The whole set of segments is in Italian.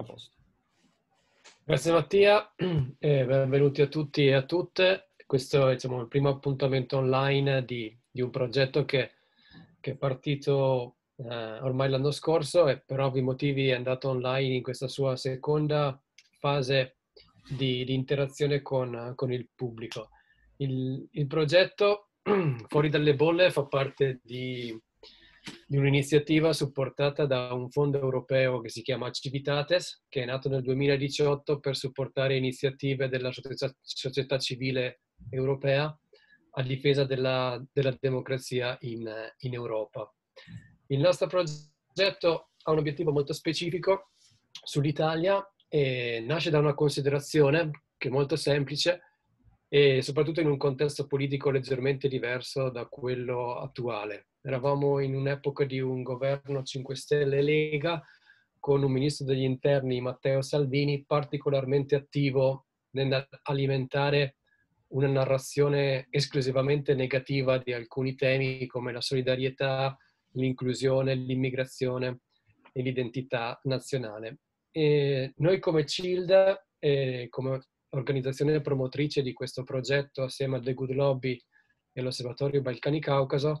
A posto. Grazie Mattia, eh, benvenuti a tutti e a tutte. Questo è diciamo, il primo appuntamento online di, di un progetto che, che è partito eh, ormai l'anno scorso e per ovvi motivi è andato online in questa sua seconda fase di, di interazione con, con, il pubblico. Il, il progetto Fuori dalle bolle fa parte di di un'iniziativa supportata da un fondo europeo che si chiama Civitates, che è nato nel 2018 per supportare iniziative della società, società civile europea a difesa della, della democrazia in, in Europa. Il nostro progetto ha un obiettivo molto specifico sull'Italia e nasce da una considerazione che è molto semplice, e soprattutto in un contesto politico leggermente diverso da quello attuale. Eravamo in un'epoca di un governo 5 Stelle Lega con un ministro degli interni, Matteo Salvini, particolarmente attivo nell'alimentare una narrazione esclusivamente negativa di alcuni temi come la solidarietà, l'inclusione, l'immigrazione e l'identità nazionale. E noi come CILD, eh, come organizzazione promotrice di questo progetto assieme a The Good Lobby e l'Osservatorio Balcani Caucaso.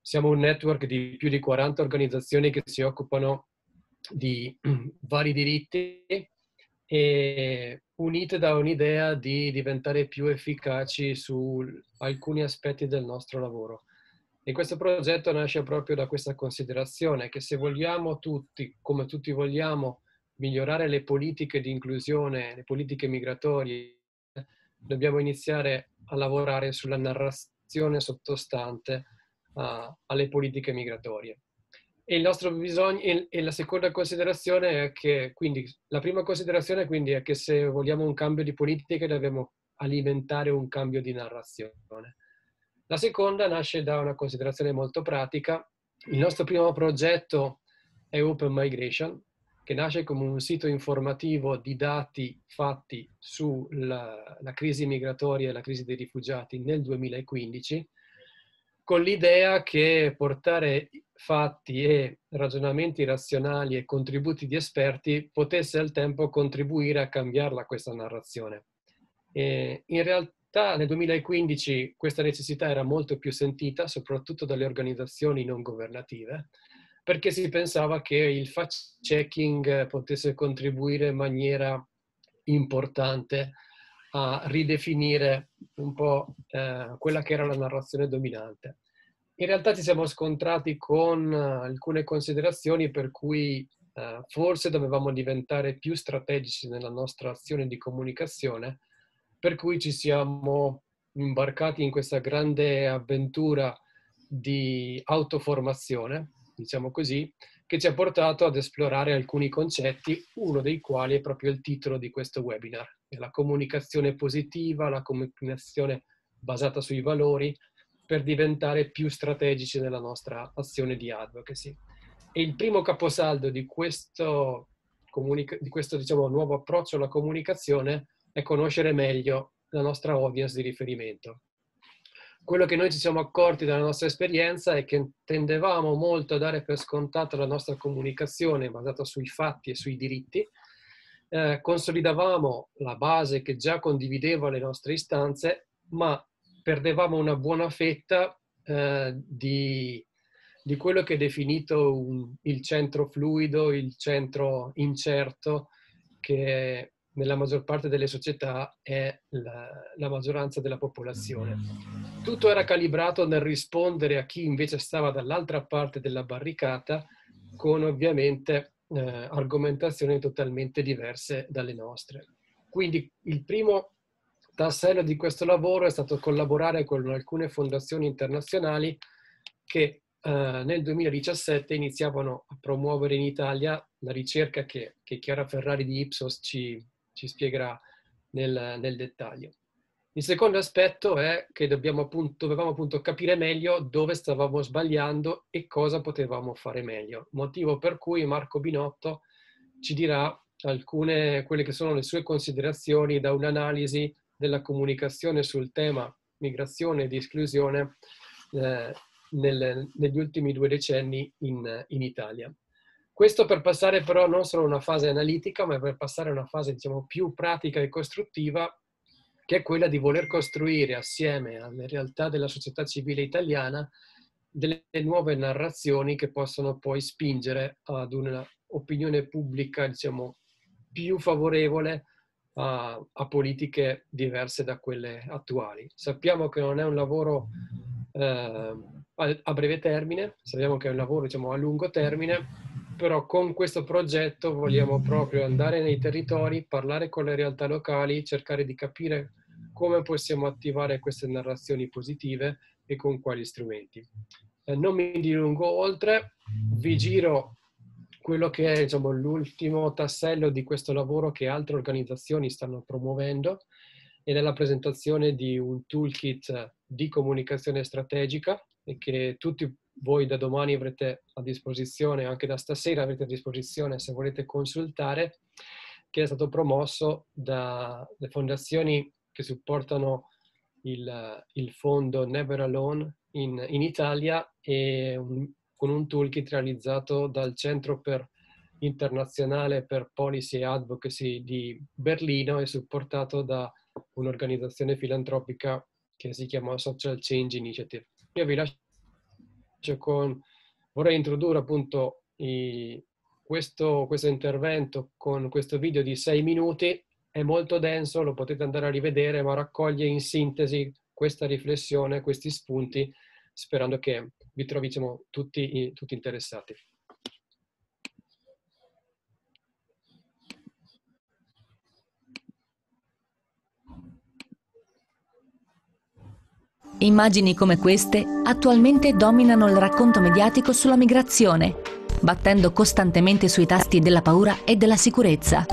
Siamo un network di più di 40 organizzazioni che si occupano di vari diritti e unite da un'idea di diventare più efficaci su alcuni aspetti del nostro lavoro. E questo progetto nasce proprio da questa considerazione che se vogliamo tutti, come tutti vogliamo, migliorare le politiche di inclusione, le politiche migratorie, dobbiamo iniziare a lavorare sulla narrazione sottostante uh, alle politiche migratorie. E, bisogno, e, la seconda considerazione è che, quindi, la prima considerazione quindi è che se vogliamo un cambio di politiche dobbiamo alimentare un cambio di narrazione. La seconda nasce da una considerazione molto pratica. Il nostro primo progetto è Open Migration, che nasce come un sito informativo di dati fatti sulla crisi migratoria e la crisi dei rifugiati nel 2015, con l'idea che portare fatti e ragionamenti razionali e contributi di esperti potesse al tempo contribuire a cambiarla questa narrazione. E in realtà nel 2015 questa necessità era molto più sentita, soprattutto dalle organizzazioni non governative, perché si pensava che il fact-checking potesse contribuire in maniera importante a ridefinire un po' eh, quella che era la narrazione dominante. In realtà ci siamo scontrati con eh, alcune considerazioni per cui eh, forse dovevamo diventare più strategici nella nostra azione di comunicazione, per cui ci siamo imbarcati in questa grande avventura di autoformazione diciamo così, che ci ha portato ad esplorare alcuni concetti, uno dei quali è proprio il titolo di questo webinar, la comunicazione positiva, la comunicazione basata sui valori, per diventare più strategici nella nostra azione di advocacy. E il primo caposaldo di questo, di questo diciamo, nuovo approccio alla comunicazione è conoscere meglio la nostra audience di riferimento quello che noi ci siamo accorti dalla nostra esperienza è che tendevamo molto a dare per scontato la nostra comunicazione basata sui fatti e sui diritti, eh, consolidavamo la base che già condivideva le nostre istanze, ma perdevamo una buona fetta eh, di, di, quello che è definito un, il centro fluido, il centro incerto, che nella maggior parte delle società è la, la, maggioranza della popolazione. Tutto era calibrato nel rispondere a chi invece stava dall'altra parte della barricata con ovviamente eh, argomentazioni totalmente diverse dalle nostre. Quindi il primo tassello di questo lavoro è stato collaborare con alcune fondazioni internazionali che eh, nel 2017 iniziavano a promuovere in Italia la ricerca che, che Chiara Ferrari di Ipsos ci, ci spiegherà nel, nel dettaglio. Il secondo aspetto è che appunto, dovevamo appunto capire meglio dove stavamo sbagliando e cosa potevamo fare meglio, motivo per cui Marco Binotto ci dirà alcune, quelle che sono le sue considerazioni da un'analisi della comunicazione sul tema migrazione ed esclusione eh, nel, negli ultimi due decenni in, in Italia. Questo per passare però non solo a una fase analitica, ma per passare a una fase diciamo, più pratica e costruttiva, che è quella di voler costruire assieme alle realtà della società civile italiana delle nuove narrazioni che possono poi spingere ad un'opinione pubblica diciamo, più favorevole a, a, politiche diverse da quelle attuali. Sappiamo che non è un lavoro eh, a, breve termine, sappiamo che è un lavoro diciamo, a lungo termine però con questo progetto vogliamo mm. proprio andare nei territori, parlare con le realtà locali, cercare di capire come possiamo attivare queste narrazioni positive e con quali strumenti. Eh, non mi dilungo oltre, vi giro quello che è diciamo, l'ultimo tassello di questo lavoro che altre organizzazioni stanno promuovendo ed è la presentazione di un toolkit di comunicazione strategica che tutti voi da domani avrete a disposizione, anche da stasera avrete a disposizione se volete consultare, che è stato promosso dalle fondazioni che supportano il, il fondo Never Alone in, in Italia e un, con un toolkit realizzato dal Centro per internazionale per policy e advocacy di Berlino e supportato da un'organizzazione filantropica che si chiama Social Change Initiative. Io vi lascio faccio con, vorrei introdurre appunto i, questo, questo intervento con questo video di sei minuti, è molto denso, lo potete andare a rivedere, ma raccoglie in sintesi questa riflessione, questi spunti, sperando che vi troviamo diciamo, tutti, tutti interessati. Immagini come queste attualmente dominano il racconto mediatico sulla migrazione, battendo costantemente sui tasti della paura e della sicurezza.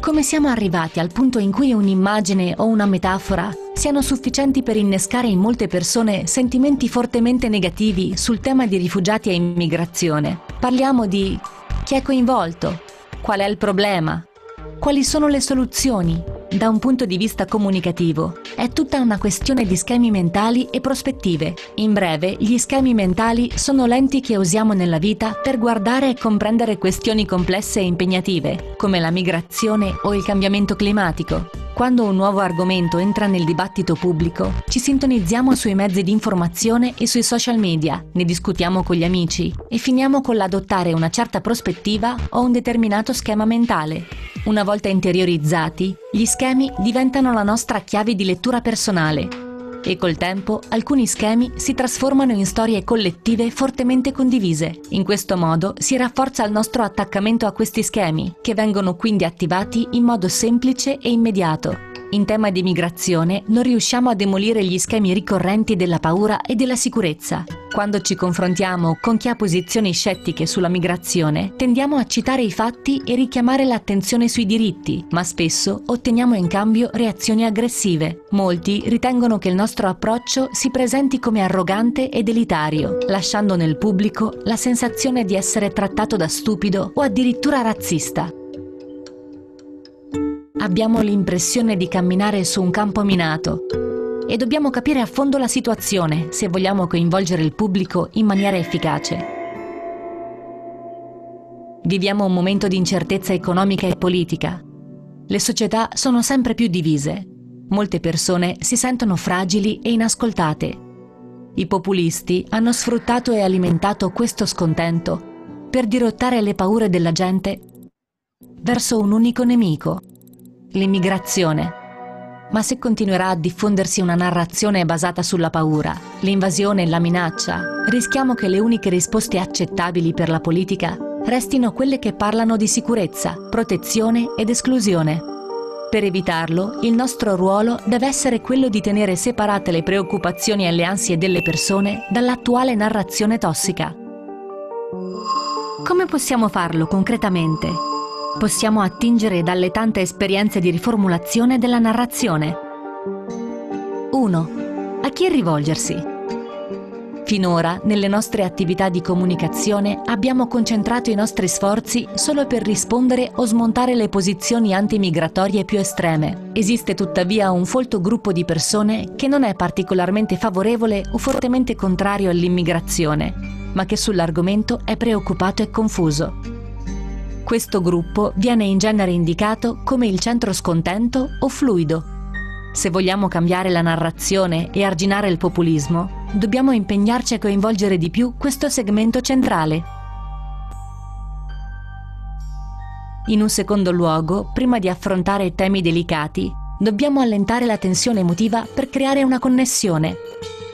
Come siamo arrivati al punto in cui un'immagine o una metafora siano sufficienti per innescare in molte persone sentimenti fortemente negativi sul tema di rifugiati e immigrazione? Parliamo di chi è coinvolto, qual è il problema, quali sono le soluzioni? Da un punto di vista comunicativo, è tutta una questione di schemi mentali e prospettive. In breve, gli schemi mentali sono lenti che usiamo nella vita per guardare e comprendere questioni complesse e impegnative, come la migrazione o il cambiamento climatico. Quando un nuovo argomento entra nel dibattito pubblico, ci sintonizziamo sui mezzi di informazione e sui social media, ne discutiamo con gli amici e finiamo con l'adottare una certa prospettiva o un determinato schema mentale. Una volta interiorizzati, gli schemi diventano la nostra chiave di lettura personale e col tempo alcuni schemi si trasformano in storie collettive fortemente condivise. In questo modo si rafforza il nostro attaccamento a questi schemi, che vengono quindi attivati in modo semplice e immediato in tema di migrazione non riusciamo a demolire gli schemi ricorrenti della paura e della sicurezza. Quando ci confrontiamo con chi ha posizioni scettiche sulla migrazione, tendiamo a citare i fatti e richiamare l'attenzione sui diritti, ma spesso otteniamo in cambio reazioni aggressive. Molti ritengono che il nostro approccio si presenti come arrogante ed elitario, lasciando nel pubblico la sensazione di essere trattato da stupido o addirittura razzista. Abbiamo l'impressione di camminare su un campo minato e dobbiamo capire a fondo la situazione se vogliamo coinvolgere il pubblico in maniera efficace. Viviamo un momento di incertezza economica e politica. Le società sono sempre più divise. Molte persone si sentono fragili e inascoltate. I populisti hanno sfruttato e alimentato questo scontento per dirottare le paure della gente verso un unico nemico, l'immigrazione. Ma se continuerà a diffondersi una narrazione basata sulla paura, l'invasione e la minaccia, rischiamo che le uniche risposte accettabili per la politica restino quelle che parlano di sicurezza, protezione ed esclusione. Per evitarlo, il nostro ruolo deve essere quello di tenere separate le preoccupazioni e le ansie delle persone dall'attuale narrazione tossica. Come possiamo farlo concretamente? possiamo attingere dalle tante esperienze di riformulazione della narrazione. 1. A chi rivolgersi? Finora, nelle nostre attività di comunicazione, abbiamo concentrato i nostri sforzi solo per rispondere o smontare le posizioni antimigratorie più estreme. Esiste tuttavia un folto gruppo di persone che non è particolarmente favorevole o fortemente contrario all'immigrazione, ma che sull'argomento è preoccupato e confuso. Questo gruppo viene in genere indicato come il centro scontento o fluido. Se vogliamo cambiare la narrazione e arginare il populismo, dobbiamo impegnarci a coinvolgere di più questo segmento centrale. In un secondo luogo, prima di affrontare temi delicati, dobbiamo allentare la tensione emotiva per creare una connessione.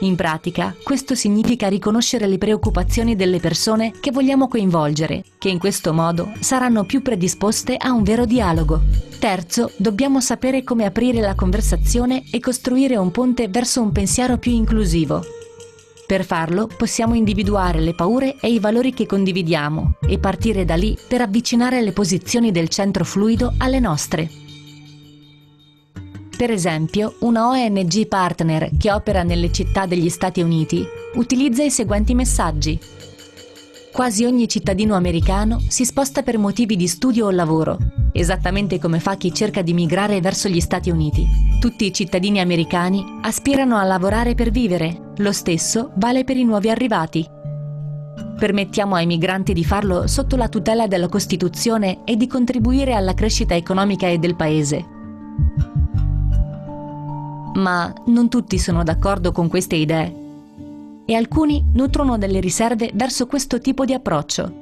In pratica, questo significa riconoscere le preoccupazioni delle persone che vogliamo coinvolgere, che in questo modo saranno più predisposte a un vero dialogo. Terzo, dobbiamo sapere come aprire la conversazione e costruire un ponte verso un pensiero più inclusivo. Per farlo possiamo individuare le paure e i valori che condividiamo e partire da lì per avvicinare le posizioni del centro fluido alle nostre. Per esempio, una ONG partner che opera nelle città degli Stati Uniti utilizza i seguenti messaggi. Quasi ogni cittadino americano si sposta per motivi di studio o lavoro, esattamente come fa chi cerca di migrare verso gli Stati Uniti. Tutti i cittadini americani aspirano a lavorare per vivere, lo stesso vale per i nuovi arrivati. Permettiamo ai migranti di farlo sotto la tutela della Costituzione e di contribuire alla crescita economica e del Paese ma non tutti sono d'accordo con queste idee e alcuni nutrono delle riserve verso questo tipo di approccio.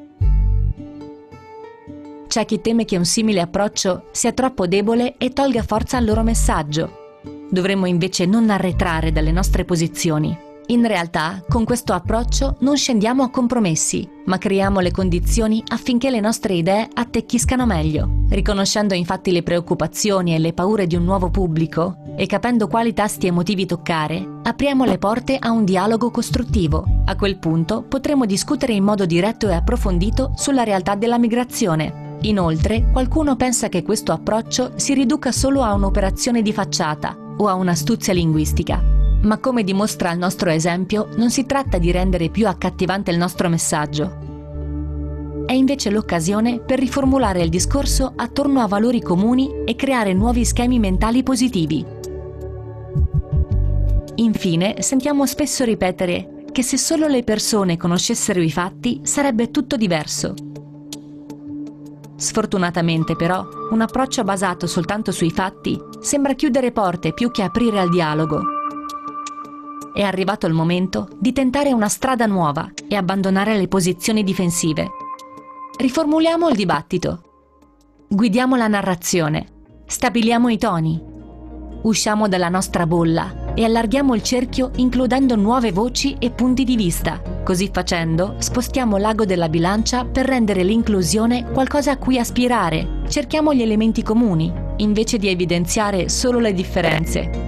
C'è chi teme che un simile approccio sia troppo debole e tolga forza al loro messaggio. Dovremmo invece non arretrare dalle nostre posizioni in realtà, con questo approccio non scendiamo a compromessi, ma creiamo le condizioni affinché le nostre idee attecchiscano meglio. Riconoscendo infatti le preoccupazioni e le paure di un nuovo pubblico e capendo quali tasti emotivi toccare, apriamo le porte a un dialogo costruttivo. A quel punto potremo discutere in modo diretto e approfondito sulla realtà della migrazione, Inoltre, qualcuno pensa che questo approccio si riduca solo a un'operazione di facciata o a un'astuzia linguistica. Ma come dimostra il nostro esempio, non si tratta di rendere più accattivante il nostro messaggio. È invece l'occasione per riformulare il discorso attorno a valori comuni e creare nuovi schemi mentali positivi. Infine, sentiamo spesso ripetere che se solo le persone conoscessero i fatti sarebbe tutto diverso. Sfortunatamente però, un approccio basato soltanto sui fatti sembra chiudere porte più che aprire al dialogo. È arrivato il momento di tentare una strada nuova e abbandonare le posizioni difensive. Riformuliamo il dibattito. Guidiamo la narrazione. Stabiliamo i toni. Usciamo dalla nostra bolla e allarghiamo il cerchio includendo nuove voci e punti di vista. Così facendo, spostiamo l'ago della bilancia per rendere l'inclusione qualcosa a cui aspirare. Cerchiamo gli elementi comuni, invece di evidenziare solo le differenze.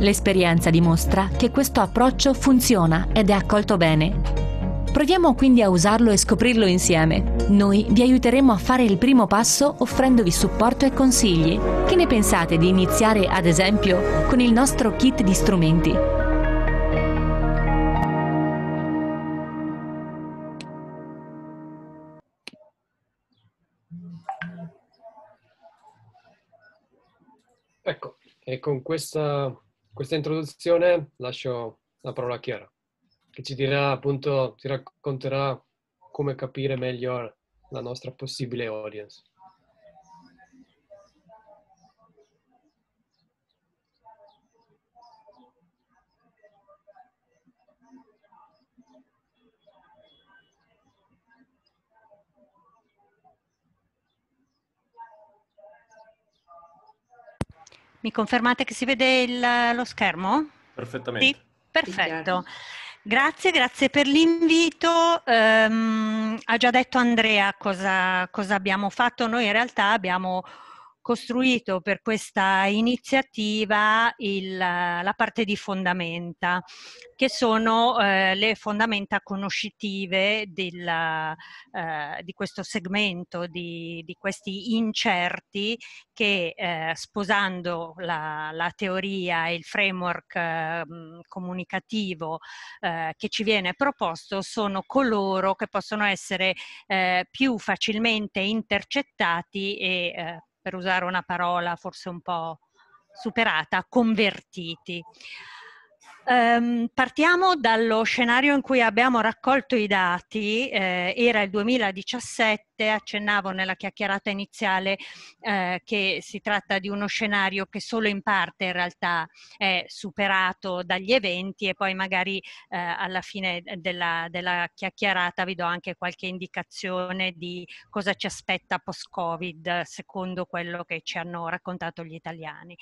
L'esperienza dimostra che questo approccio funziona ed è accolto bene. Proviamo quindi a usarlo e scoprirlo insieme. Noi vi aiuteremo a fare il primo passo offrendovi supporto e consigli. Che ne pensate di iniziare, ad esempio, con il nostro kit di strumenti? Ecco, e con questa questa introduzione lascio la parola a Chiara, che ci dirà appunto, ci racconterà come capire meglio la nostra possibile audience. Mi confermate che si vede il, lo schermo? Perfettamente. Sì? Perfetto. Grazie, grazie per l'invito. Um, ha già detto Andrea cosa, cosa abbiamo fatto. Noi in realtà abbiamo costruito per questa iniziativa il, la parte di fondamenta, che sono eh, le fondamenta conoscitive del, eh, di questo segmento, di, di questi incerti che eh, sposando la, la, teoria e il framework eh, comunicativo eh, che ci viene proposto sono coloro che possono essere eh, più facilmente intercettati e per usare una parola forse un po' superata, convertiti. Um, partiamo dallo scenario in cui abbiamo raccolto i dati, eh, era il 2017 te accennavo nella chiacchierata iniziale eh, che si tratta di uno scenario che solo in parte in realtà è superato dagli eventi e poi magari eh, alla fine della, della, chiacchierata vi do anche qualche indicazione di cosa ci aspetta post-Covid secondo quello che ci hanno raccontato gli italiani.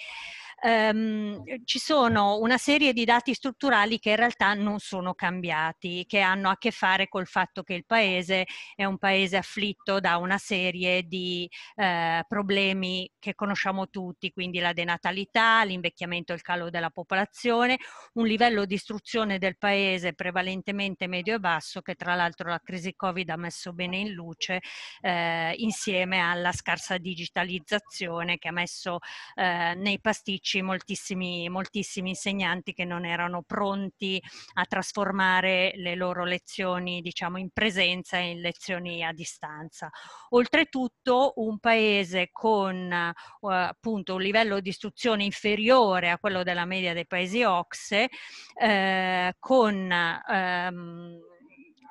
Um, ci sono una serie di dati strutturali che in realtà non sono cambiati, che hanno a che fare col fatto che il paese è un paese afflitto afflitto da una serie di eh, problemi che conosciamo tutti, quindi la denatalità, l'invecchiamento e il calo della popolazione, un livello di istruzione del paese prevalentemente medio e basso che tra l'altro la crisi Covid ha messo bene in luce eh, insieme alla scarsa digitalizzazione che ha messo eh, nei pasticci moltissimi, moltissimi insegnanti che non erano pronti a trasformare le loro lezioni diciamo in presenza in lezioni a distanza differenza. Oltretutto un paese con eh, appunto un livello di istruzione inferiore a quello della media dei paesi OXE, eh, con ehm,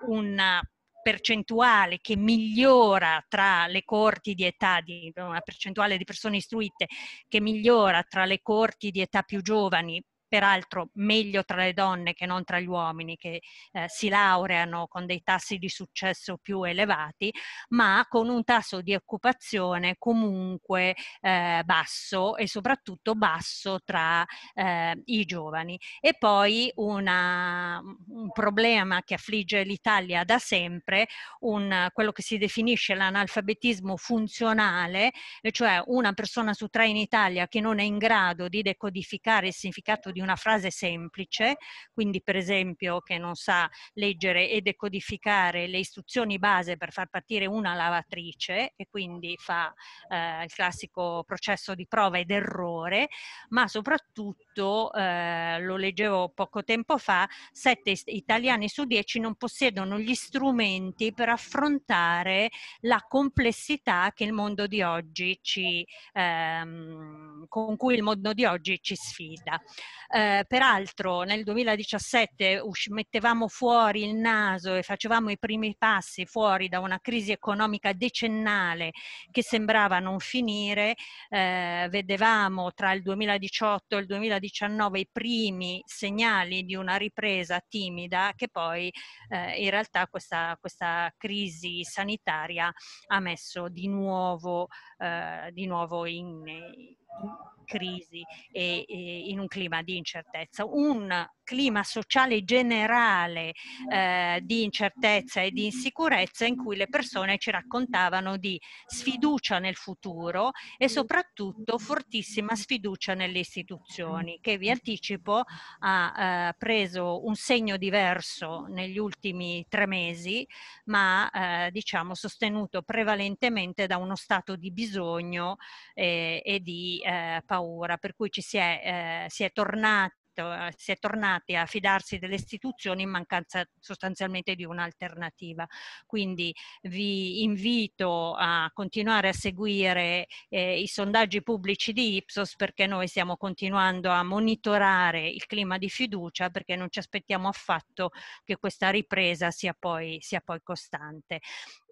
una percentuale che migliora tra le corti di età, di, una percentuale di persone istruite che migliora tra le corti di età più giovani peraltro meglio tra le donne che non tra gli uomini che eh, si laureano con dei tassi di successo più elevati, ma con un tasso di occupazione comunque eh, basso e soprattutto basso tra eh, i giovani. E poi una, un problema che affligge l'Italia da sempre, un, quello che si definisce l'analfabetismo funzionale, cioè una persona su tre in Italia che non è in grado di decodificare il significato di una frase semplice, quindi per esempio che non sa leggere e decodificare le istruzioni base per far partire una lavatrice e quindi fa eh, il classico processo di prova ed errore, ma soprattutto, eh, lo leggevo poco tempo fa, sette italiani su dieci non possiedono gli strumenti per affrontare la complessità che il mondo di oggi ci, ehm, con cui il mondo di oggi ci sfida. Eh, peraltro nel 2017 usci- mettevamo fuori il naso e facevamo i primi passi fuori da una crisi economica decennale che sembrava non finire, eh, vedevamo tra il 2018 e il 2019 i primi segnali di una ripresa timida che poi eh, in realtà questa, questa, crisi sanitaria ha messo di nuovo, eh, di nuovo in, crisi e, e in un clima di incertezza. Un clima sociale generale eh. eh, di incertezza e di insicurezza in cui le persone ci raccontavano di sfiducia nel futuro e soprattutto fortissima sfiducia nelle istituzioni, mm. che vi anticipo ha eh, preso un segno diverso negli ultimi tre mesi, ma eh, diciamo sostenuto prevalentemente da uno stato di bisogno eh, e di eh, paura, per cui ci si è, si è tornati detto, eh, si è tornati a fidarsi delle istituzioni in mancanza sostanzialmente di un'alternativa. Quindi vi invito a continuare a seguire eh, i sondaggi pubblici di Ipsos perché noi stiamo continuando a monitorare il clima di fiducia perché non ci aspettiamo affatto che questa ripresa sia poi, sia poi costante.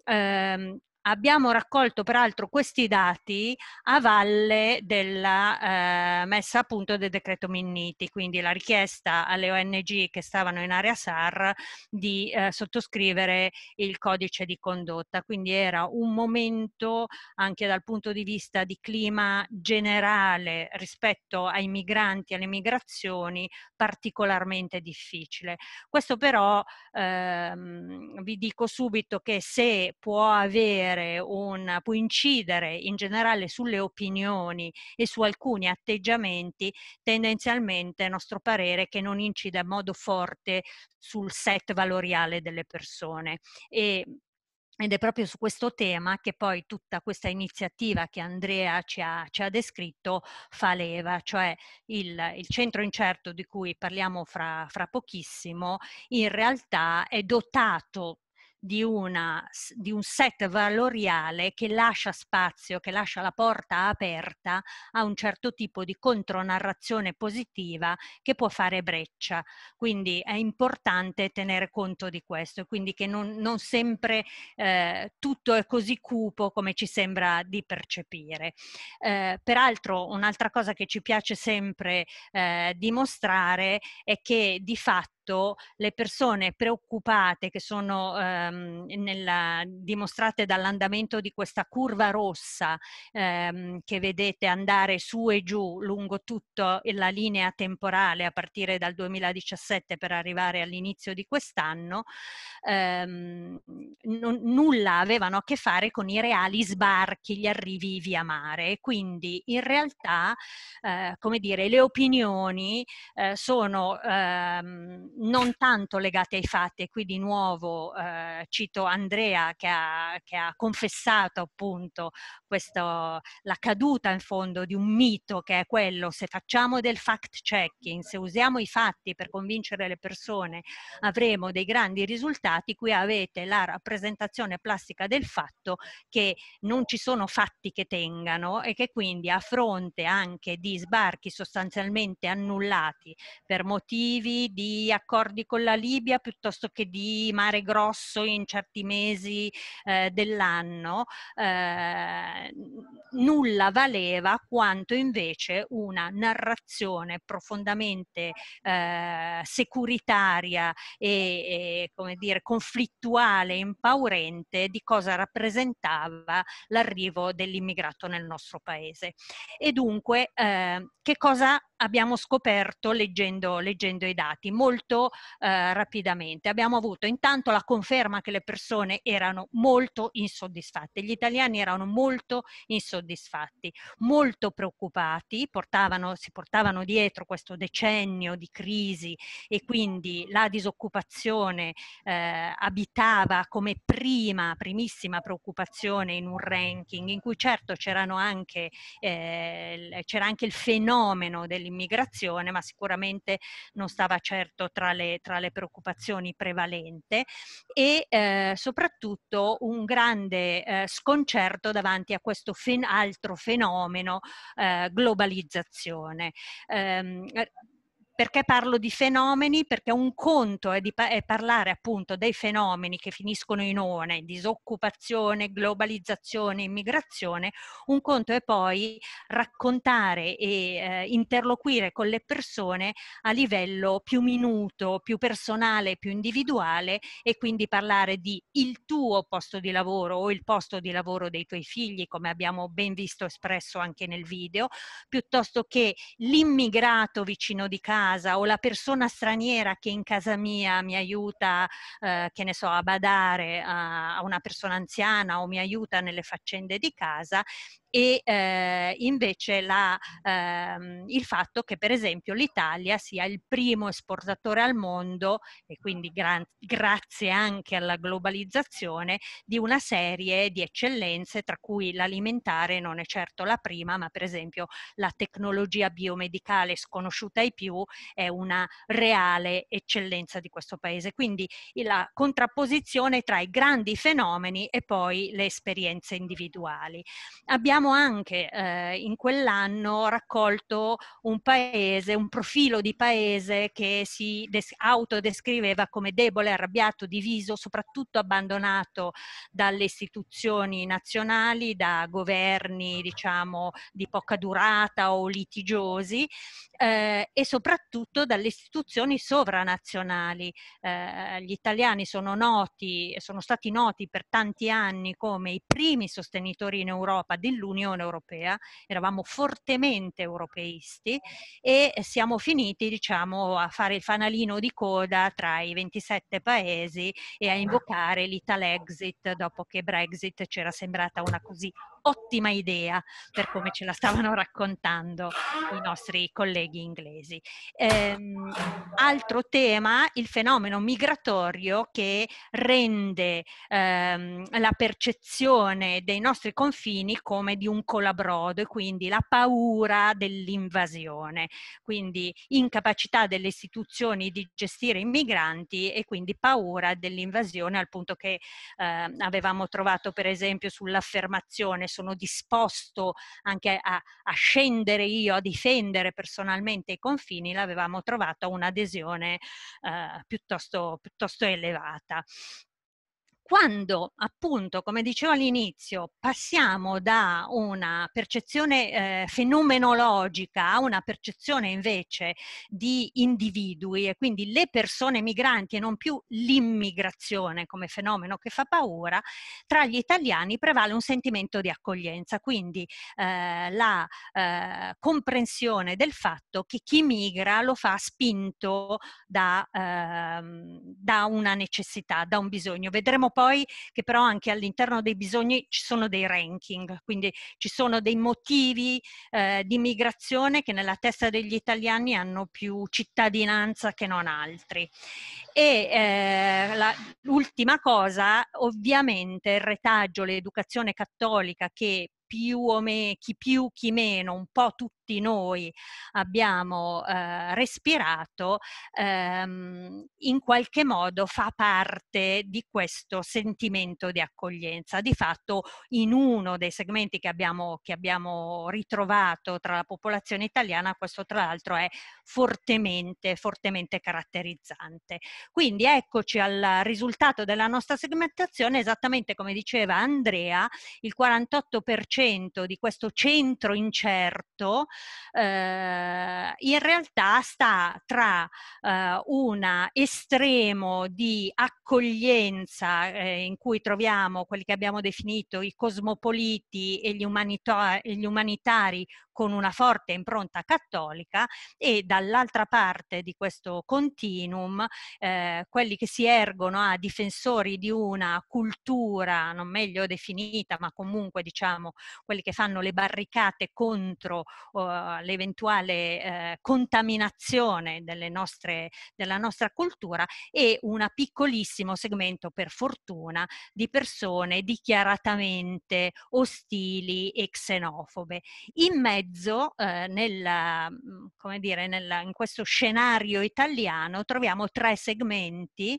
Um, Abbiamo raccolto peraltro questi dati a valle della eh, messa a punto del decreto Minniti, quindi la richiesta alle ONG che stavano in area SAR di eh, sottoscrivere il codice di condotta. Quindi era un momento anche dal punto di vista di clima generale rispetto ai migranti e alle migrazioni particolarmente difficile. Questo però ehm, vi dico subito che se può avere avere un, può incidere in generale sulle opinioni e su alcuni atteggiamenti, tendenzialmente a nostro parere che non incida in modo forte sul set valoriale delle persone. E ed è proprio su questo tema che poi tutta questa iniziativa che Andrea ci ha, ci ha descritto fa leva, cioè il, il, centro incerto di cui parliamo fra, fra pochissimo, in realtà è dotato di, una, di, un set valoriale che lascia spazio, che lascia la porta aperta a un certo tipo di contronarrazione positiva che può fare breccia. Quindi è importante tenere conto di questo, quindi che non, non sempre eh, tutto è così cupo come ci sembra di percepire. Eh, peraltro un'altra cosa che ci piace sempre eh, dimostrare è che di fatto tutto le persone preoccupate che sono ehm, nella, dimostrate dall'andamento di questa curva rossa ehm, che vedete andare su e giù lungo tutta la linea temporale a partire dal 2017 per arrivare all'inizio di quest'anno, ehm, non, nulla avevano a che fare con i reali sbarchi, gli arrivi via mare. Quindi in realtà, eh, come dire, le opinioni eh, sono... Ehm, non tanto legate ai fatti. E qui di nuovo eh, cito Andrea che ha, che ha confessato appunto questo, la caduta in fondo di un mito che è quello se facciamo del fact checking, se usiamo i fatti per convincere le persone avremo dei grandi risultati. Qui avete la rappresentazione plastica del fatto che non ci sono fatti che tengano e che quindi a fronte anche di sbarchi sostanzialmente annullati per motivi di accordi con la Libia piuttosto che di mare grosso in certi mesi eh, dell'anno, eh, nulla valeva quanto invece una narrazione profondamente eh, securitaria e, e dire, conflittuale, impaurente di cosa rappresentava l'arrivo dell'immigrato nel nostro paese. E dunque eh, che cosa abbiamo scoperto leggendo, leggendo i dati? Molto molto eh, rapidamente. Abbiamo avuto intanto la conferma che le persone erano molto insoddisfatte, gli italiani erano molto insoddisfatti, molto preoccupati, portavano, si portavano dietro questo decennio di crisi e quindi la disoccupazione eh, abitava come prima, primissima preoccupazione in un ranking in cui certo c'erano anche, eh, c'era anche il fenomeno dell'immigrazione, ma sicuramente non stava certo tra tra le, tra le preoccupazioni prevalente e eh, soprattutto un grande eh, sconcerto davanti a questo fen- altro fenomeno eh, globalizzazione. Ehm, perché parlo di fenomeni? Perché un conto è, di, è parlare appunto dei fenomeni che finiscono in one, disoccupazione, globalizzazione, immigrazione, un conto è poi raccontare e eh, interloquire con le persone a livello più minuto, più personale, più individuale e quindi parlare di il tuo posto di lavoro o il posto di lavoro dei tuoi figli, come abbiamo ben visto espresso anche nel video, piuttosto che l'immigrato vicino di casa casa o la persona straniera che in casa mia mi aiuta, eh, che ne so, a badare a, a una persona anziana o mi aiuta nelle faccende di casa, e eh, invece la, ehm, il fatto che per esempio l'Italia sia il primo esportatore al mondo e quindi gran, grazie anche alla globalizzazione di una serie di eccellenze tra cui l'alimentare non è certo la prima ma per esempio la tecnologia biomedicale sconosciuta ai più è una reale eccellenza di questo paese. Quindi la contrapposizione tra i grandi fenomeni e poi le esperienze individuali. Abbiamo abbiamo anche eh, in quell'anno raccolto un paese, un profilo di paese che si des- autodescriveva come debole, arrabbiato, diviso, soprattutto abbandonato dalle istituzioni nazionali, da governi diciamo di poca durata o litigiosi eh, e soprattutto dalle istituzioni sovranazionali. Eh, gli italiani sono noti, sono stati noti per tanti anni come i primi sostenitori in Europa dell'Unione l'Unione Europea, eravamo fortemente europeisti certo. e siamo finiti diciamo, a fare il fanalino di coda tra i 27 paesi e a ah. invocare l'Ital Exit dopo che Brexit c'era sembrata una così ottima idea per come ce la stavano raccontando i nostri colleghi inglesi. Ehm, altro tema, il fenomeno migratorio che rende ehm, la percezione dei nostri confini come di un colabrodo e quindi la paura dell'invasione, quindi incapacità delle istituzioni di gestire i migranti e quindi paura dell'invasione al punto che eh, avevamo trovato per esempio sull'affermazione sono disposto anche a, a scendere io, a difendere personalmente i confini, l'avevamo trovata un'adesione eh, piuttosto, piuttosto elevata quando appunto, come dicevo all'inizio, passiamo da una percezione eh, fenomenologica a una percezione invece di individui e quindi le persone migranti e non più l'immigrazione come fenomeno che fa paura, tra gli italiani prevale un sentimento di accoglienza, quindi eh, la eh, comprensione del fatto che chi migra lo fa spinto da, ehm, da una necessità, da un bisogno. Vedremo poi poi che però anche all'interno dei bisogni ci sono dei ranking, quindi ci sono dei motivi eh, di migrazione che nella testa degli italiani hanno più cittadinanza che non altri. E eh, la, l'ultima cosa, ovviamente il retaggio, l'educazione cattolica che più o meno, chi più, chi meno, un po' tutti noi abbiamo eh, respirato, ehm, in qualche modo fa parte di questo sentimento di accoglienza. Di fatto in uno dei segmenti che abbiamo, che abbiamo ritrovato tra la popolazione italiana, questo tra l'altro è fortemente, fortemente caratterizzante. Quindi eccoci al risultato della nostra segmentazione, esattamente come diceva Andrea, il 48% 100%, di questo centro incerto, eh, in realtà sta tra eh, un estremo di accoglienza eh, in cui troviamo quelli che abbiamo definito i cosmopoliti e gli, umanita- gli umanitari con una forte impronta cattolica e dall'altra parte di questo continuum eh, quelli che si ergono a difensori di una cultura non meglio definita ma comunque diciamo quelli che fanno le barricate contro uh, l'eventuale uh, contaminazione nostre, della nostra cultura e un piccolissimo segmento, per fortuna, di persone dichiaratamente ostili e xenofobe. In mezzo, eh, uhm, nella, mhmm, come dire, nella, in questo scenario italiano, troviamo tre segmenti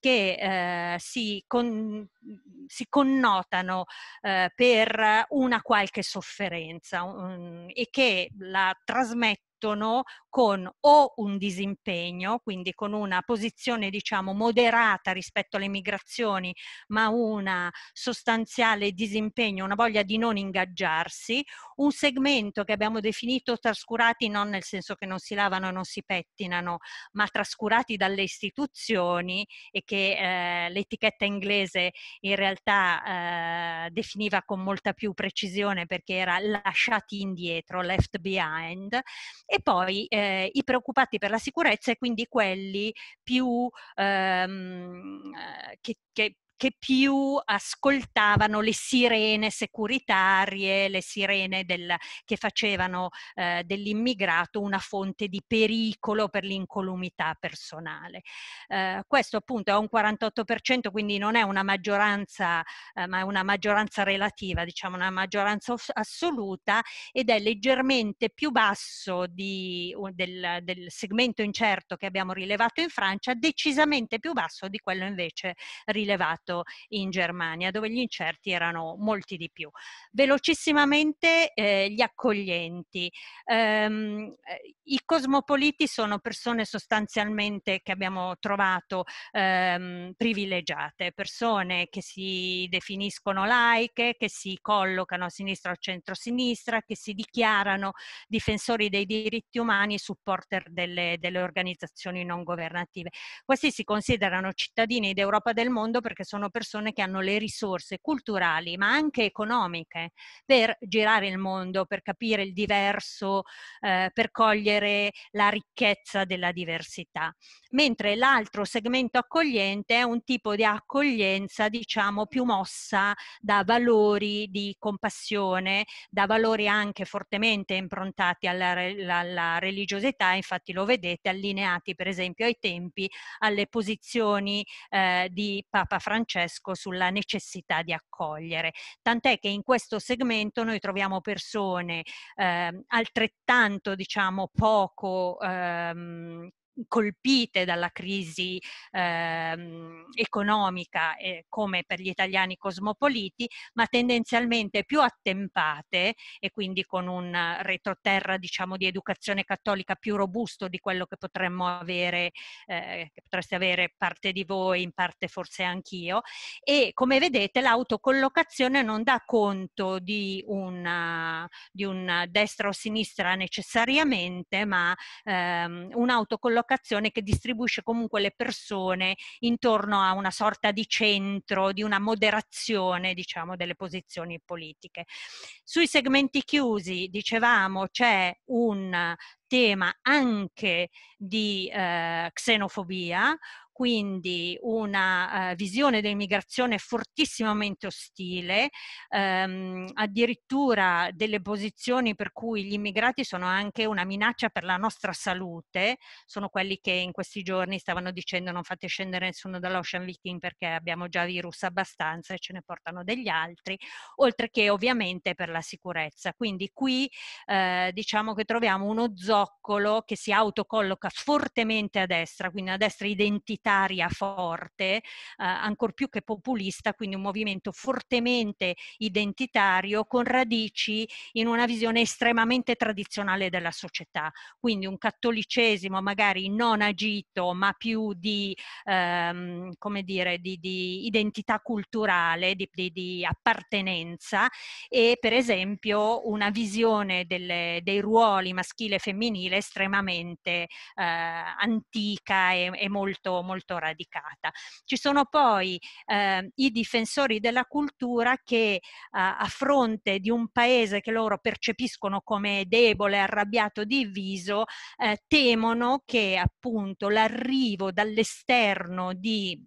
che eh, si, con, mhmm, si, connotano eh, per una qualche sofferenza un, e che la trasmettono combattono con o un disimpegno, quindi con una posizione diciamo moderata rispetto alle migrazioni, ma una sostanziale disimpegno, una voglia di non ingaggiarsi, un segmento che abbiamo definito trascurati non nel senso che non si lavano e non si pettinano, ma trascurati dalle istituzioni e che eh, l'etichetta inglese in realtà eh, definiva con molta più precisione perché era lasciati indietro, left behind, e poi eh, i preoccupati per la sicurezza e quindi quelli più ehm, eh, che, che che più ascoltavano le sirene securitarie, le sirene del, che facevano eh, dell'immigrato una fonte di pericolo per l'incolumità personale. Eh, questo appunto è un 48%, quindi non è una maggioranza, eh, ma è una maggioranza relativa, diciamo una maggioranza assoluta ed è leggermente più basso di, del, del segmento incerto che abbiamo rilevato in Francia, decisamente più basso di quello invece rilevato rispetto in Germania, dove gli incerti erano molti di più. Velocissimamente eh, gli accoglienti. Um, I cosmopoliti sono persone sostanzialmente che abbiamo trovato um, privilegiate, persone che si definiscono laiche, che si collocano a sinistra o centro-sinistra, che si dichiarano difensori dei diritti umani e supporter delle, delle organizzazioni non governative. Questi si considerano cittadini d'Europa del mondo perché sono sono persone che hanno le risorse culturali ma anche economiche per girare il mondo, per capire il diverso, eh, per cogliere la ricchezza della diversità. Mentre l'altro segmento accogliente è un tipo di accoglienza diciamo più mossa da valori di compassione, da valori anche fortemente improntati alla, alla religiosità, infatti lo vedete allineati per esempio ai tempi alle posizioni eh, di Papa Francesco Francesco sulla necessità di accogliere, tant'è che in questo segmento noi troviamo persone eh, altrettanto diciamo poco ehm, colpite dalla crisi eh, economica eh, come per gli italiani cosmopoliti, ma tendenzialmente più attempate e quindi con un retroterra diciamo, di educazione cattolica più robusto di quello che potremmo avere, eh, che potreste avere parte di voi, in parte forse anch'io. E come vedete l'autocollocazione non dà conto di, una, di un destra o sinistra necessariamente, ma ehm, un'autocollocazione collocazione che distribuisce comunque le persone intorno a una sorta di centro, di una moderazione diciamo, delle posizioni politiche. Sui segmenti chiusi, dicevamo, c'è un tema anche di eh, xenofobia, quindi una eh, visione dell'immigrazione fortissimamente ostile, ehm, addirittura delle posizioni per cui gli immigrati sono anche una minaccia per la nostra salute, sono quelli che in questi giorni stavano dicendo non fate scendere nessuno dall'Ocean Viking perché abbiamo già virus abbastanza e ce ne portano degli altri, oltre che ovviamente per la sicurezza. Quindi qui eh, diciamo che troviamo uno zoccolo che si autocolloca fortemente a destra, quindi a destra identità identitaria forte, eh, ancor più che populista, quindi un movimento fortemente identitario con radici in una visione estremamente tradizionale della società, quindi un cattolicesimo magari non agito ma più di, ehm, come dire, di, di identità culturale, di, di, di appartenenza e per esempio una visione delle, dei ruoli maschile e femminile estremamente eh, antica e, e molto, molto molto radicata. Ci sono poi eh, i difensori della cultura che eh, a fronte di un paese che loro percepiscono come debole, arrabbiato, diviso, eh, temono che appunto l'arrivo dall'esterno di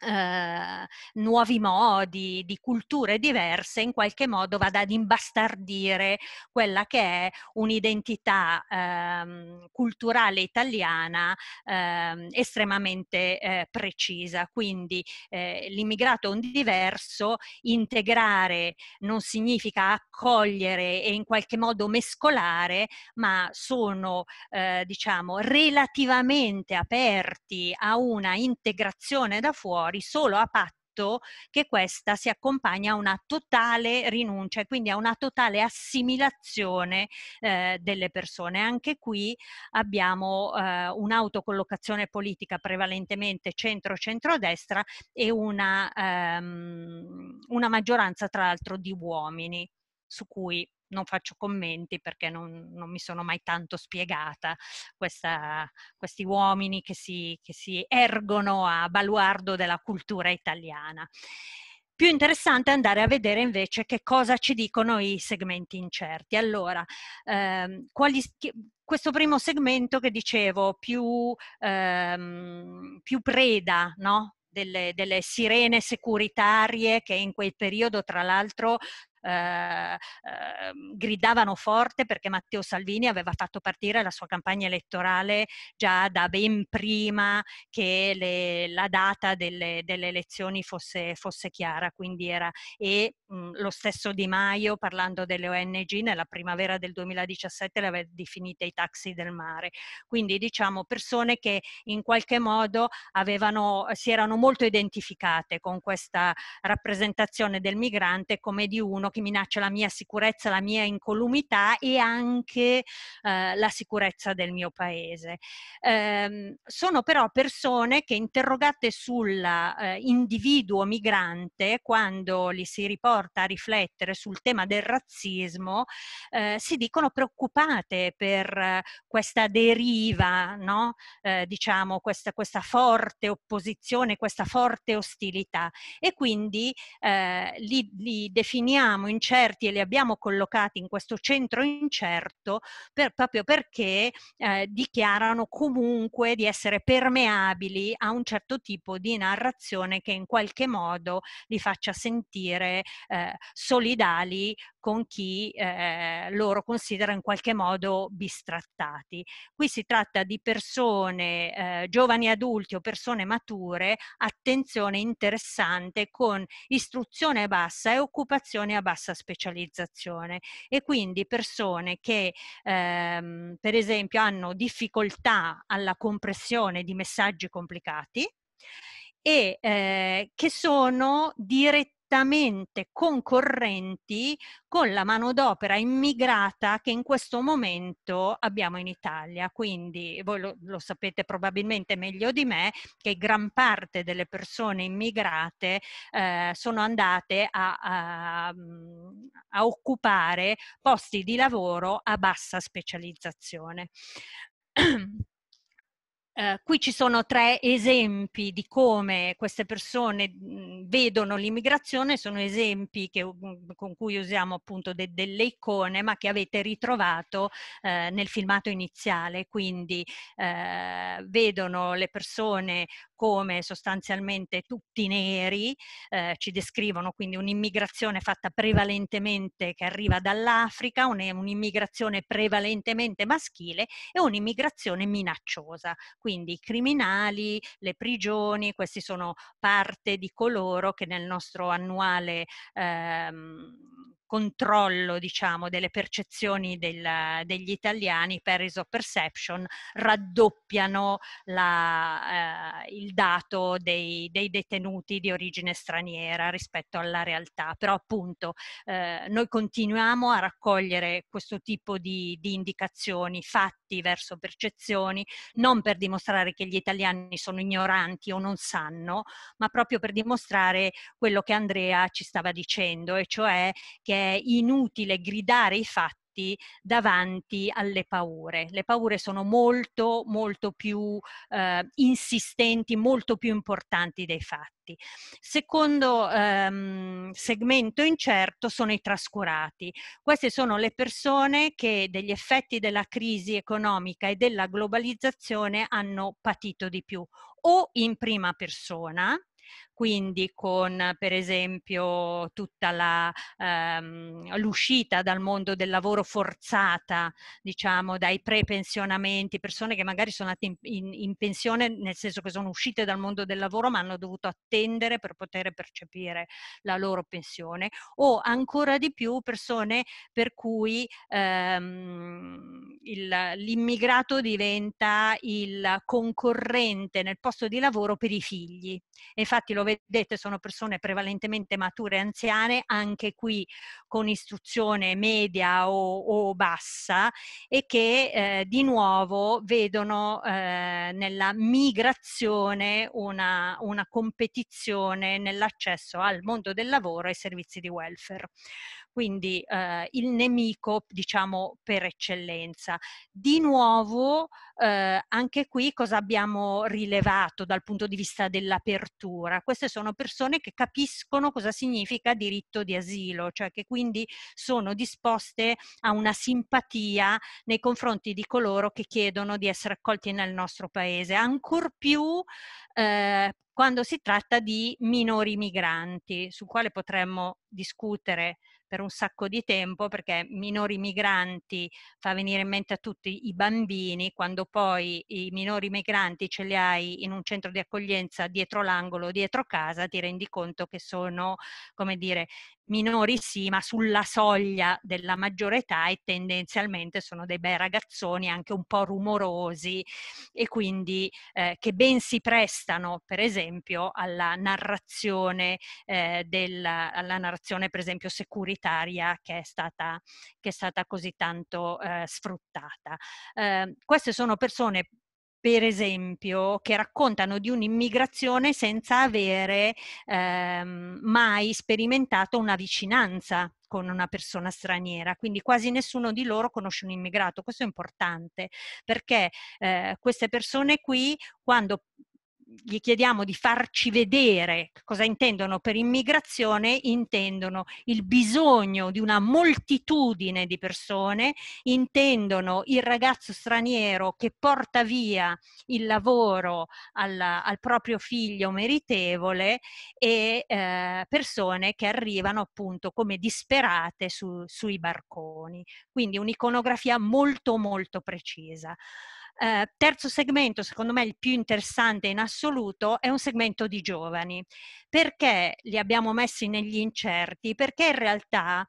eh, nuovi modi, di culture diverse, in qualche modo vada ad imbastardire quella che è un'identità ehm, culturale italiana ehm, estremamente eh, precisa. Quindi eh, l'immigrato è un diverso, integrare non significa accogliere e in qualche modo mescolare, ma sono eh, diciamo relativamente aperti a una integrazione da fuori fuori solo a patto che questa si accompagna a una totale rinuncia e quindi a una totale assimilazione eh, delle persone. Anche qui abbiamo eh, un'autocollocazione politica prevalentemente centro-centrodestra e una, ehm, una maggioranza tra l'altro di uomini su cui non faccio commenti perché non, non, mi sono mai tanto spiegata questa, questi uomini che si, che si ergono a baluardo della cultura italiana. Più interessante è andare a vedere invece che cosa ci dicono i segmenti incerti. Allora, ehm, quali, questo primo segmento che dicevo, più, ehm, più preda, no? Delle, delle, sirene securitarie che in quel periodo tra l'altro eh, ehm, gridavano forte perché Matteo Salvini aveva fatto partire la sua campagna elettorale già da ben prima che le, la data delle, delle elezioni fosse, fosse, chiara. Quindi era, e mh, lo stesso Di Maio, parlando delle ONG, nella primavera del 2017 le aveva definite i taxi del mare. Quindi diciamo persone che in qualche modo avevano, si erano molto identificate con questa rappresentazione del migrante come di uno che minaccia la mia sicurezza, la mia incolumità e anche eh, la sicurezza del mio paese. Eh, sono però persone che interrogate sull'individuo eh, migrante, quando li si riporta a riflettere sul tema del razzismo, eh, si dicono preoccupate per eh, questa deriva, no? diciamo, questa, questa forte opposizione, questa forte ostilità e quindi eh, li, li, definiamo siamo incerti e li abbiamo collocati in questo centro incerto per, proprio perché eh, dichiarano comunque di essere permeabili a un certo tipo di narrazione che in qualche modo li faccia sentire eh, solidali con chi eh, loro considerano in qualche modo bistrattati. Qui si tratta di persone, eh, giovani adulti o persone mature, attenzione interessante con istruzione bassa e occupazione a bassa specializzazione e quindi persone che ehm, per esempio hanno difficoltà alla compressione di messaggi complicati e eh, che sono direttamente direttamente concorrenti con la manodopera immigrata che in questo momento abbiamo in Italia. Quindi voi lo, lo sapete probabilmente meglio di me che gran parte delle persone immigrate eh, sono andate a, a, a occupare posti di lavoro a bassa specializzazione. Eh, qui ci sono tre esempi di come queste persone vedono l'immigrazione, sono esempi che, con cui usiamo appunto de, delle icone, ma che avete ritrovato uh, nel filmato iniziale, quindi uh, vedono le persone come sostanzialmente tutti neri, eh, ci descrivono quindi un'immigrazione fatta prevalentemente che arriva dall'Africa, un'immigrazione prevalentemente maschile e un'immigrazione minacciosa, quindi i criminali, le prigioni, questi sono parte di coloro che nel nostro annuale ehm, controllo diciamo, delle percezioni del, degli italiani per isoperception raddoppiano la, eh, il dato dei, dei, detenuti di origine straniera rispetto alla realtà. Però appunto eh, noi continuiamo a raccogliere questo tipo di, di indicazioni, fatti verso percezioni, non per dimostrare che gli italiani sono ignoranti o non sanno, ma proprio per dimostrare quello che Andrea ci stava dicendo, e cioè che è inutile gridare i fatti davanti alle paure. Le paure sono molto, molto più eh, insistenti, molto più importanti dei fatti. Secondo ehm, segmento incerto sono i trascurati. Queste sono le persone che degli effetti della crisi economica e della globalizzazione hanno patito di più o in prima persona, quindi con per esempio tutta la, ehm, l'uscita dal mondo del lavoro forzata, diciamo dai prepensionamenti, persone che magari sono andate in, in, in pensione nel senso che sono uscite dal mondo del lavoro ma hanno dovuto attendere per poter percepire la loro pensione o ancora di più persone per cui ehm, il, l'immigrato diventa il concorrente nel posto di lavoro per i figli. Infatti lo vedete sono persone prevalentemente mature e anziane, anche qui con istruzione media o, o bassa e che eh, di nuovo vedono eh, nella migrazione una, una competizione nell'accesso al mondo del lavoro e ai servizi di welfare quindi eh, il nemico diciamo per eccellenza. Di nuovo eh, anche qui cosa abbiamo rilevato dal punto di vista dell'apertura? Queste sono persone che capiscono cosa significa diritto di asilo, cioè che quindi sono disposte a una simpatia nei confronti di coloro che chiedono di essere accolti nel nostro paese, ancor più eh, quando si tratta di minori migranti, sul quale potremmo discutere per un sacco di tempo perché minori migranti fa venire in mente a tutti i bambini, quando poi i minori migranti ce li hai in un centro di accoglienza dietro l'angolo, dietro casa, ti rendi conto che sono, come dire, minori sì, ma sulla soglia della maggiore età e tendenzialmente sono dei bei ragazzoni anche un po' rumorosi e quindi eh, che ben si prestano per esempio alla narrazione, eh, della, alla narrazione per esempio securitaria che è stata, che è stata così tanto eh, sfruttata. Eh, queste sono persone per esempio, che raccontano di un'immigrazione senza avere ehm, mai sperimentato una vicinanza con una persona straniera, quindi quasi nessuno di loro conosce un immigrato. Questo è importante perché eh, queste persone qui, quando gli chiediamo di farci vedere cosa intendono per immigrazione, intendono il bisogno di una moltitudine di persone, intendono il ragazzo straniero che porta via il lavoro alla, al proprio figlio meritevole e eh, persone che arrivano appunto come disperate su, sui barconi. Quindi un'iconografia molto molto precisa. Eh, terzo segmento, secondo me il più interessante in assoluto, è un segmento di giovani. Perché li abbiamo messi negli incerti? Perché in realtà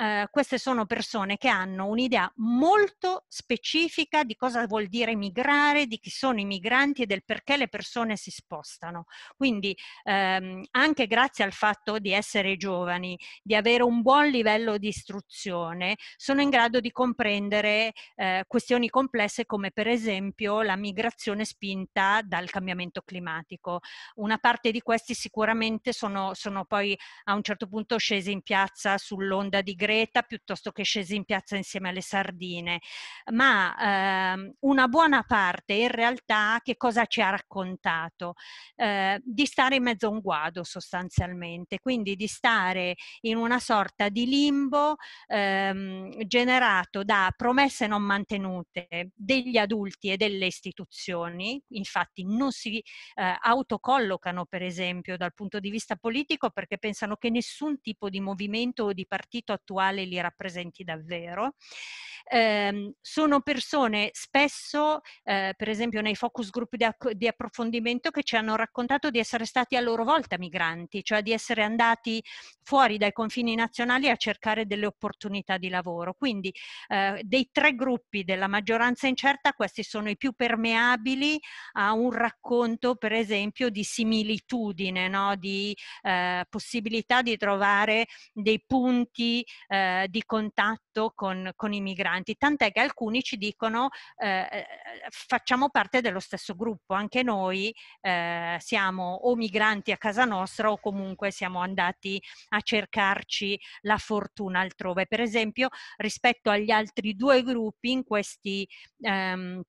Ehm, queste sono persone che hanno un'idea molto specifica di cosa vuol dire migrare, di chi sono i migranti e del perché le persone si spostano. Quindi ehm, anche grazie al fatto di essere giovani, di avere un buon livello di istruzione, sono in grado di comprendere eh, questioni complesse come per esempio la migrazione spinta dal cambiamento climatico. Una parte di questi sicuramente sono, sono poi a un certo punto scesi in piazza sull'onda di Greta Greta piuttosto che scesi in piazza insieme alle sardine, ma ehm, una buona parte in realtà che cosa ci ha raccontato? Eh, di stare in mezzo a un guado sostanzialmente, quindi di stare in una sorta di limbo ehm, generato da promesse non mantenute degli adulti e delle istituzioni, infatti non si eh, autocollocano per esempio dal punto di vista politico perché pensano che nessun tipo di movimento o di partito attuale quale li rappresenti davvero. Eh, sono persone spesso, eh, per esempio nei focus group di, di, approfondimento, che ci hanno raccontato di essere stati a loro volta migranti, cioè di essere andati fuori dai confini nazionali a cercare delle opportunità di lavoro. Quindi eh, dei tre gruppi della maggioranza incerta, questi sono i più permeabili a un racconto, per esempio, di similitudine, no? di eh, possibilità di trovare dei punti eh, di contatto con, con, i migranti, tant'è che alcuni ci dicono eh, eh, facciamo parte dello stesso gruppo, anche noi eh, siamo o migranti a casa nostra o comunque siamo andati a cercarci la fortuna altrove. Per esempio rispetto agli altri due gruppi in questi... Ehm,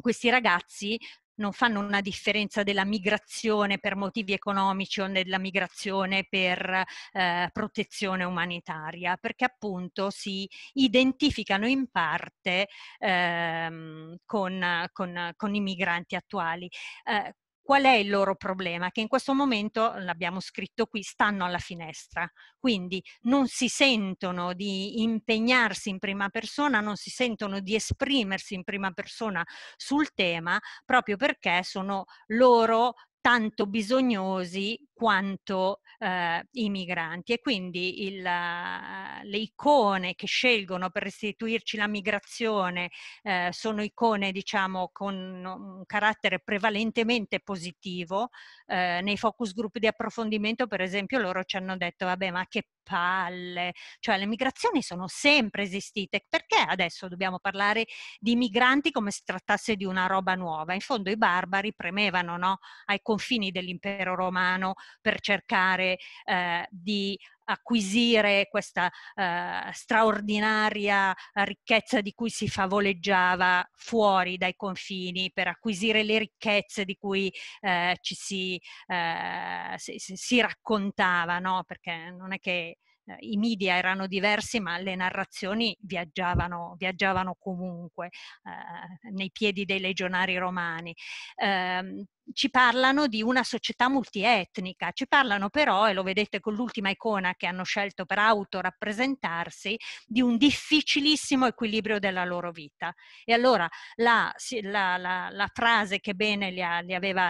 questi ragazzi non fanno una differenza della migrazione per motivi economici o della migrazione per eh, protezione umanitaria, perché appunto si identificano in parte ehm, con, con, con, i migranti attuali. Eh, Qual è il loro problema? Che in questo momento, l'abbiamo scritto qui, stanno alla finestra, quindi non si sentono di impegnarsi in prima persona, non si sentono di esprimersi in prima persona sul tema, proprio perché sono loro tanto bisognosi quanto eh, i migranti e quindi il, eh, le icone che scelgono per restituirci la migrazione eh, sono icone diciamo con un carattere prevalentemente positivo. Eh, nei focus group di approfondimento per esempio loro ci hanno detto vabbè ma che palle, cioè le migrazioni sono sempre esistite. Perché adesso dobbiamo parlare di migranti come se trattasse di una roba nuova? In fondo i barbari premevano no? ai confini dell'impero romano per cercare eh, di acquisire questa eh, straordinaria eh, ricchezza di cui si favoleggiava fuori dai confini, per acquisire le ricchezze di cui eh, ci si, eh, si, si raccontava, no? perché non è che eh, i media erano diversi, ma le narrazioni viaggiavano, viaggiavano comunque eh, nei piedi dei legionari romani. Eh, ci parlano di una società multietnica, ci parlano però, e lo vedete con l'ultima icona che hanno scelto per autorappresentarsi, di un difficilissimo equilibrio della loro vita. E allora la, la, la, la frase che bene li, li aveva,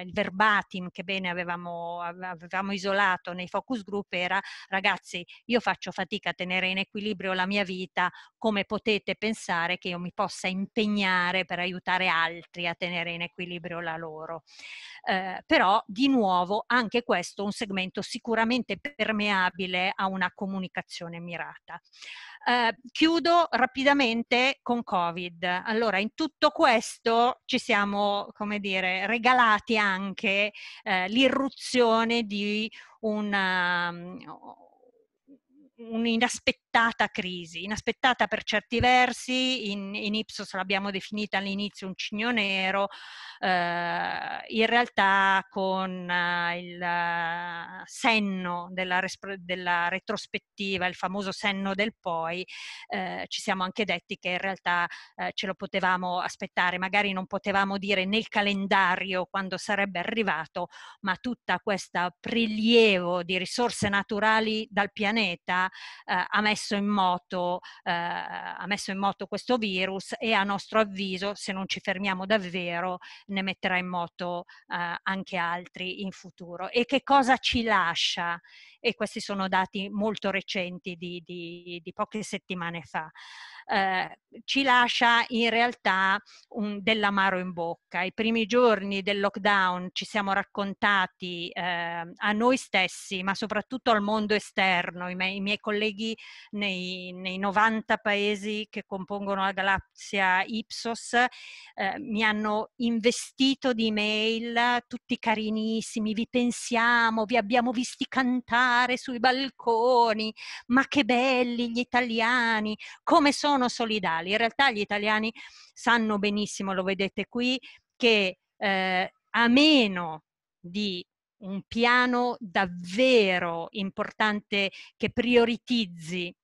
il verbatim che bene avevamo, avevamo isolato nei focus group era ragazzi, io faccio fatica a tenere in equilibrio la mia vita, come potete pensare che io mi possa impegnare per aiutare altri a tenere in equilibrio la loro? Eh, però di nuovo anche questo è un segmento sicuramente permeabile a una comunicazione mirata. Eh, chiudo rapidamente con Covid. Allora, in tutto questo ci siamo, come dire, regalati anche eh, l'irruzione di una, un um, inaspettato inaspettata crisi, inaspettata per certi versi, in, in Ipsos l'abbiamo definita all'inizio un cigno nero, eh, in realtà con eh, il senno della, della, retrospettiva, il famoso senno del poi, eh, ci siamo anche detti che in realtà eh, ce lo potevamo aspettare, magari non potevamo dire nel calendario quando sarebbe arrivato, ma tutta questa prelievo di risorse naturali dal pianeta eh, ha messo messo in moto, eh, ha messo in moto questo virus e a nostro avviso, se non ci fermiamo davvero, ne metterà in moto eh, anche altri in futuro. E che cosa ci lascia? E questi sono dati molto recenti di, di, di poche settimane fa. Eh, ci lascia in realtà un, dell'amaro in bocca. I primi giorni del lockdown ci siamo raccontati eh, a noi stessi, ma soprattutto al mondo esterno. I miei, i miei colleghi nei, nei 90 paesi che compongono la galassia Ipsos, eh, mi hanno investito di mail, tutti carinissimi, vi pensiamo, vi abbiamo visti cantare sui balconi, ma che belli gli italiani, come sono solidali. In realtà gli italiani sanno benissimo, lo vedete qui, che eh, a meno di un piano davvero importante che prioritizzi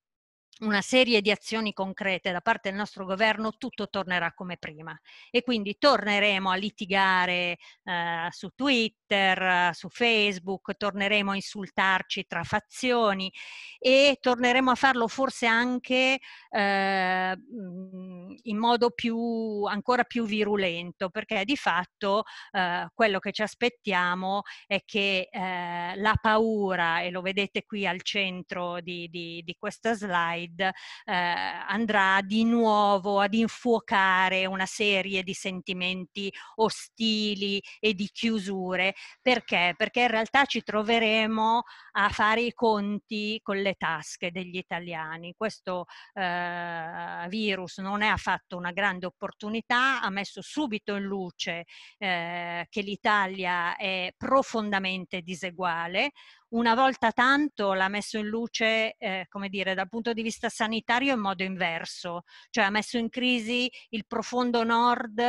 una serie di azioni concrete da parte del nostro governo, tutto tornerà come prima. E quindi torneremo a litigare eh, su Twitter, eh, su Facebook, torneremo a insultarci tra fazioni e torneremo a farlo forse anche eh, mm, in modo più, ancora più virulento, perché di fatto eh, quello che ci aspettiamo è che eh, la paura, e lo vedete qui al centro di, di, di questa slide, Pride eh, andrà di nuovo ad infuocare una serie di sentimenti ostili e di chiusure. Perché? Perché in realtà ci troveremo a fare i conti con le tasche degli italiani. Questo eh, virus non è affatto una grande opportunità, ha messo subito in luce eh, che l'Italia è profondamente diseguale, una volta tanto l'ha messo in luce, eh, come dire, dal punto di vista sanitario in modo inverso, cioè ha messo in crisi il profondo nord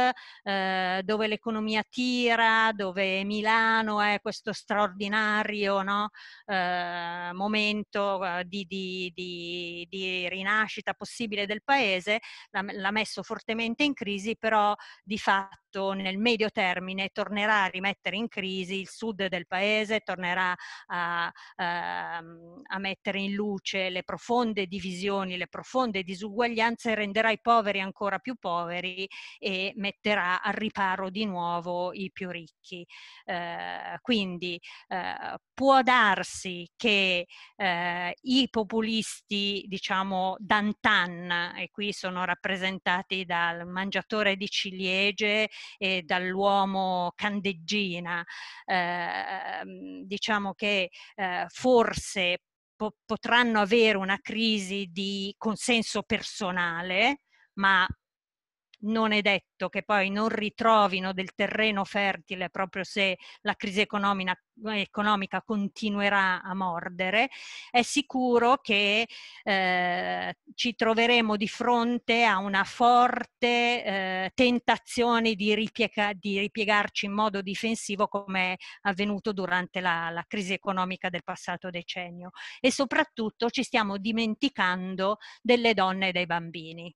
eh, dove l'economia tira, dove Milano è questo straordinario no? eh, momento eh, di, di, di, di, rinascita possibile del paese, l'ha messo fortemente in crisi, però di fatto questo nel medio termine tornerà a rimettere in crisi il sud del paese, tornerà a, a, ehm, a mettere in luce le profonde divisioni, le profonde disuguaglianze, renderà i poveri ancora più poveri e metterà al riparo di nuovo i più ricchi. Eh, quindi eh, può darsi che eh, i populisti, diciamo, d'antan, e qui sono rappresentati dal mangiatore di ciliegie e dall'uomo candeggina, eh, diciamo che eh, forse po potranno avere una crisi di consenso personale, ma non è detto che poi non ritrovino del terreno fertile proprio se la crisi economica, eh, economica continuerà a mordere, è sicuro che eh, ci troveremo di fronte a una forte eh, tentazione di, ripiega, di, ripiegarci in modo difensivo come è avvenuto durante la, la crisi economica del passato decennio e soprattutto ci stiamo dimenticando delle donne e dei bambini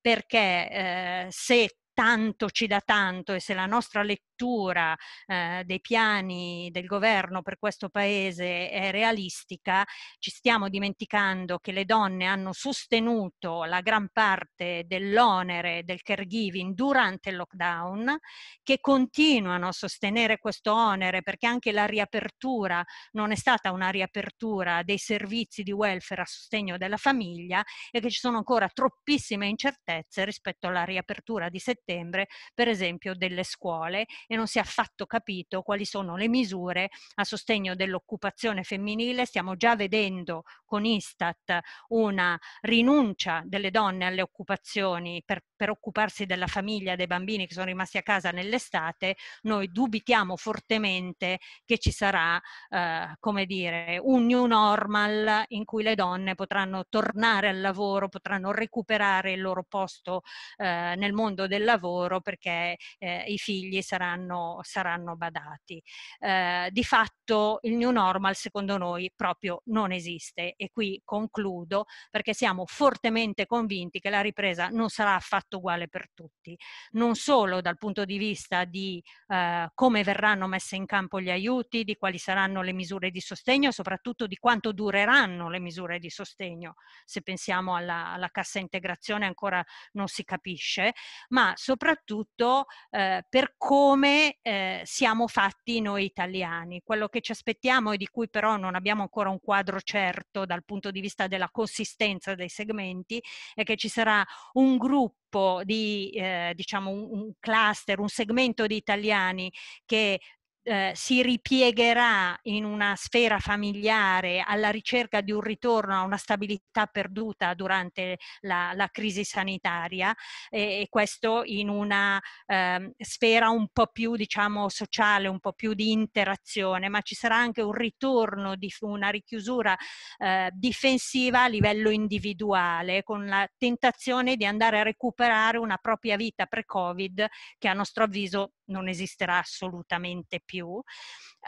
perché eh, se tanto ci dà tanto e se la nostra lettura lettura eh, dei piani del governo per questo paese è realistica, ci stiamo dimenticando che le donne hanno sostenuto la gran parte dell'onere del caregiving durante il lockdown, che continuano a sostenere questo onere perché anche la riapertura non è stata una riapertura dei servizi di welfare a sostegno della famiglia e che ci sono ancora troppissime incertezze rispetto alla riapertura di settembre, per esempio, delle scuole e non si è affatto capito quali sono le misure a sostegno dell'occupazione femminile. Stiamo già vedendo con Istat una rinuncia delle donne alle occupazioni per, per occuparsi della famiglia, dei bambini che sono rimasti a casa nell'estate. Noi dubitiamo fortemente che ci sarà, eh, come dire, un new normal in cui le donne potranno tornare al lavoro, potranno recuperare il loro posto eh, nel mondo del lavoro perché eh, i figli saranno saranno, saranno badati. Eh, di fatto il new normal secondo noi proprio non esiste e qui concludo perché siamo fortemente convinti che la ripresa non sarà affatto uguale per tutti, non solo dal punto di vista di eh, come verranno messe in campo gli aiuti, di quali saranno le misure di sostegno e soprattutto di quanto dureranno le misure di sostegno, se pensiamo alla, alla cassa integrazione ancora non si capisce, ma soprattutto eh, per come come eh, siamo fatti noi italiani. Quello che ci aspettiamo e di cui però non abbiamo ancora un quadro certo dal punto di vista della consistenza dei segmenti è che ci sarà un gruppo di eh, diciamo un, un, cluster, un segmento di italiani che eh, si ripiegherà in una sfera familiare alla ricerca di un ritorno a una stabilità perduta durante la, la crisi sanitaria e, e, questo in una eh, sfera un po' più diciamo sociale, un po' più di interazione, ma ci sarà anche un ritorno di una richiusura eh, difensiva a livello individuale con la tentazione di andare a recuperare una propria vita pre-Covid che a nostro avviso non esisterà assolutamente più più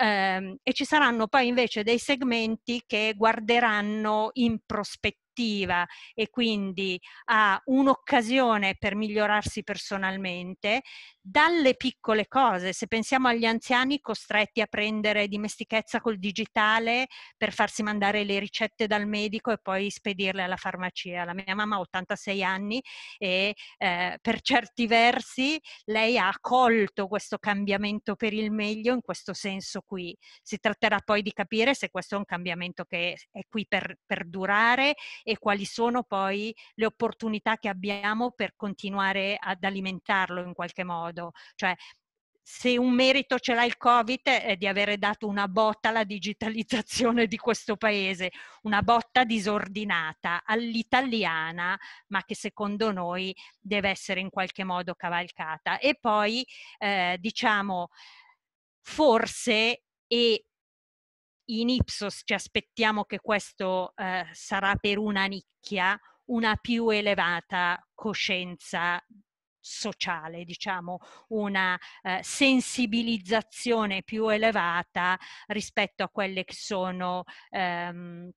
ehm, e ci saranno poi invece dei segmenti che guarderanno in prospettiva produttiva e quindi ha un'occasione per migliorarsi personalmente, dalle piccole cose, se pensiamo agli anziani costretti a prendere dimestichezza col digitale per farsi mandare le ricette dal medico e poi spedirle alla farmacia. La mia mamma ha 86 anni e eh, per certi versi lei ha accolto questo cambiamento per il meglio in questo senso qui. Si tratterà poi di capire se questo è un cambiamento che è qui per, per durare e quali sono poi le opportunità che abbiamo per continuare ad alimentarlo in qualche modo. Cioè, se un merito ce l'ha il Covid eh, è di avere dato una botta alla digitalizzazione di questo paese, una botta disordinata all'italiana, ma che secondo noi deve essere in qualche modo cavalcata. E poi eh, diciamo forse e in Ipsos ci aspettiamo che questo eh, sarà per una nicchia una più elevata coscienza sociale, diciamo, una eh, sensibilizzazione più elevata rispetto a quelle che sono ehm,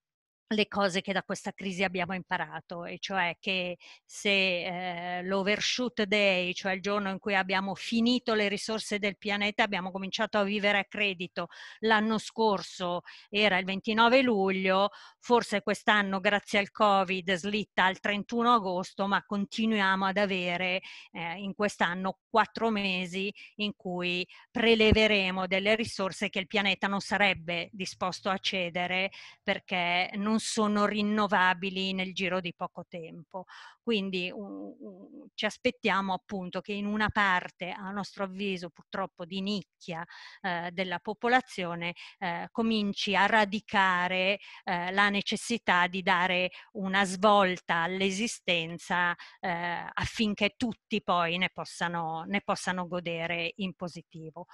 le cose che da questa crisi abbiamo imparato, e cioè che se eh, l'overshoot day, cioè il giorno in cui abbiamo finito le risorse del pianeta, abbiamo cominciato a vivere a credito l'anno scorso era il 29 luglio, forse quest'anno grazie al Covid slitta al 31 agosto, ma continuiamo ad avere eh, in quest'anno quattro mesi in cui preleveremo delle risorse che il pianeta non sarebbe disposto a cedere perché non non sono rinnovabili nel giro di poco tempo. Quindi uh, uh, ci aspettiamo appunto che in una parte, a nostro avviso purtroppo di nicchia eh, della popolazione, eh, cominci a radicare eh, la necessità di dare una svolta all'esistenza eh, affinché tutti poi ne possano, ne possano godere in positivo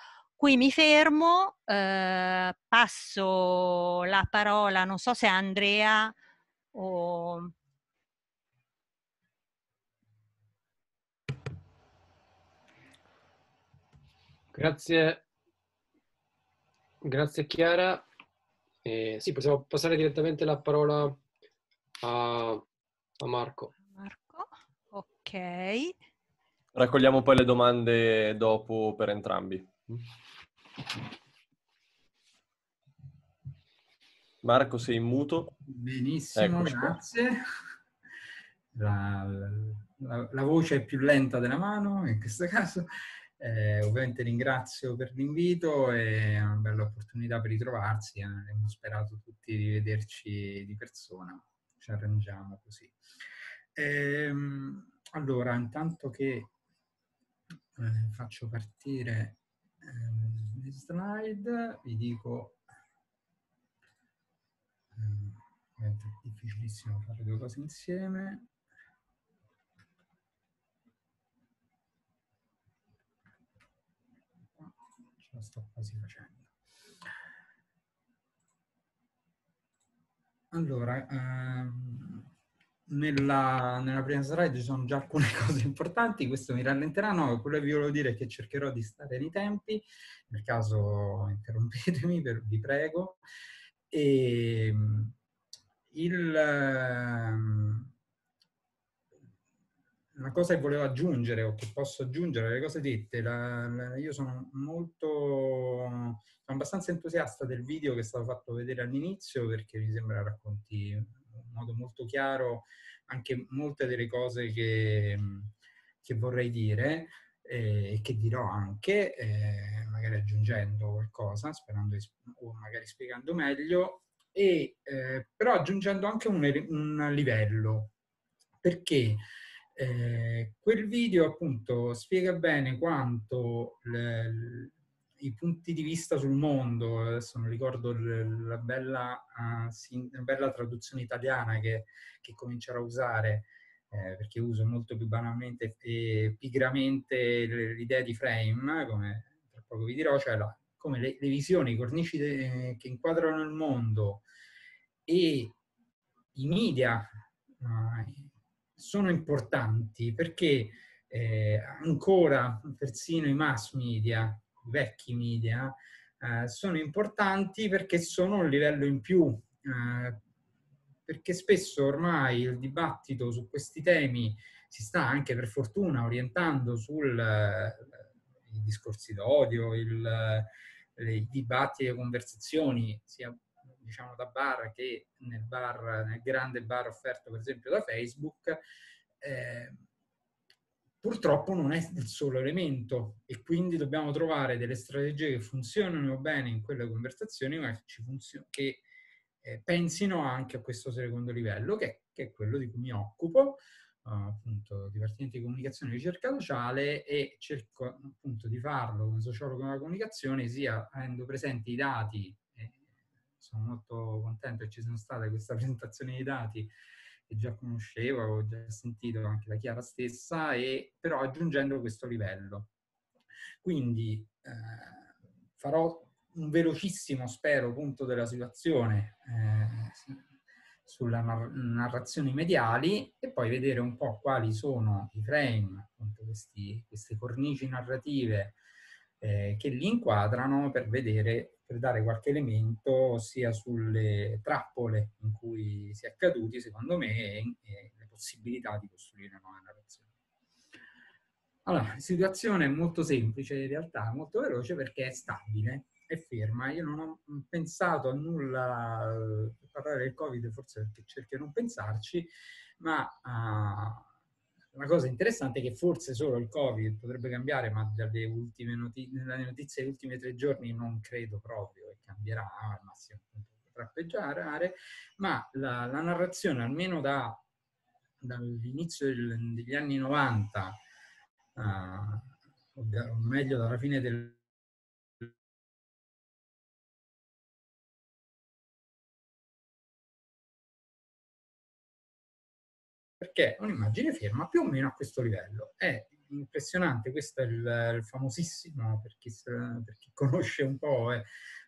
qui mi fermo, eh, passo la parola, non so se a Andrea o... Grazie, grazie Chiara. Eh, sì, possiamo passare direttamente la parola a, a Marco. Marco, ok. Raccogliamo poi le domande dopo per entrambi. Marco, sei in muto. Benissimo, Eccoci. grazie. La, la, la, voce è più lenta della mano in questo caso. Eh, ovviamente ringrazio per l'invito, è una bella opportunità per ritrovarsi, eh, abbiamo sperato tutti di vederci di persona, ci arrangiamo così. Eh, allora, intanto che eh, faccio partire eh, slide, vi dico, ehm, è difficilissimo fare due cose insieme, ce la sto quasi facendo. Allora, ehm, nella, nella, prima slide ci sono già alcune cose importanti, questo mi rallenterà, no, quello che vi volevo dire è che cercherò di stare nei tempi, nel caso interrompetemi, per, vi prego. E ehm, il, ehm, la cosa che volevo aggiungere o che posso aggiungere alle cose dette, la, la, io sono molto, sono abbastanza entusiasta del video che è stato fatto vedere all'inizio perché mi sembra racconti modo molto chiaro anche molte delle cose che, che vorrei dire eh, e eh, che dirò anche, eh, magari aggiungendo qualcosa, sperando di, o magari spiegando meglio, e, eh, però aggiungendo anche un, un livello, perché eh, quel video appunto spiega bene quanto... Le, i punti di vista sul mondo, adesso non ricordo la bella, uh, sin, la bella traduzione italiana che, che comincerò a usare, eh, perché uso molto più banalmente e pigramente l'idea di frame, come tra poco vi dirò, cioè la, come le, le visioni, i cornici de, che inquadrano il mondo e i media uh, sono importanti perché eh, ancora persino i mass media vecchi media eh, sono importanti perché sono un livello in più, eh, perché spesso ormai il dibattito su questi temi si sta anche per fortuna orientando sui eh, discorsi d'odio, i dibattiti, le conversazioni, sia diciamo da bar che nel, bar, nel grande bar offerto per esempio da Facebook. Eh, purtroppo non è il solo elemento e quindi dobbiamo trovare delle strategie che funzionino bene in quelle conversazioni ma che, funzion- che eh, pensino anche a questo secondo livello che, che è quello di cui mi occupo uh, appunto Dipartimento di Comunicazione e Ricerca Sociale e cerco appunto di farlo come sociologo della comunicazione sia avendo presenti i dati sono molto contento che ci sia stata questa presentazione dei dati che già conoscevo, ho già sentito anche da Chiara stessa, e, però aggiungendo questo livello. Quindi eh, farò un velocissimo, spero, punto della situazione eh, sulle nar- narrazioni mediali e poi vedere un po' quali sono i frame, appunto questi, queste cornici narrative eh, che li inquadrano per vedere per dare qualche elemento sia sulle trappole in cui si è caduti, secondo me, e, e le possibilità di costruire una nuova narrazione. Allora, la situazione è molto semplice in realtà, molto veloce perché è stabile, è ferma. Io non ho pensato a nulla eh, per parlare del Covid, forse perché cerco di non pensarci, ma uh, una cosa interessante è che forse solo il Covid potrebbe cambiare, ma dalle ultime notizie, nelle notizie degli ultimi tre giorni non credo proprio che cambierà, al massimo potrà peggiorare, ma la, la, narrazione, almeno da, dall'inizio del, degli anni 90, uh, ah, o meglio dalla fine del perché un'immagine ferma più o meno a questo livello. È impressionante, questo è il, il famosissimo, per chi, per chi, conosce un po', eh,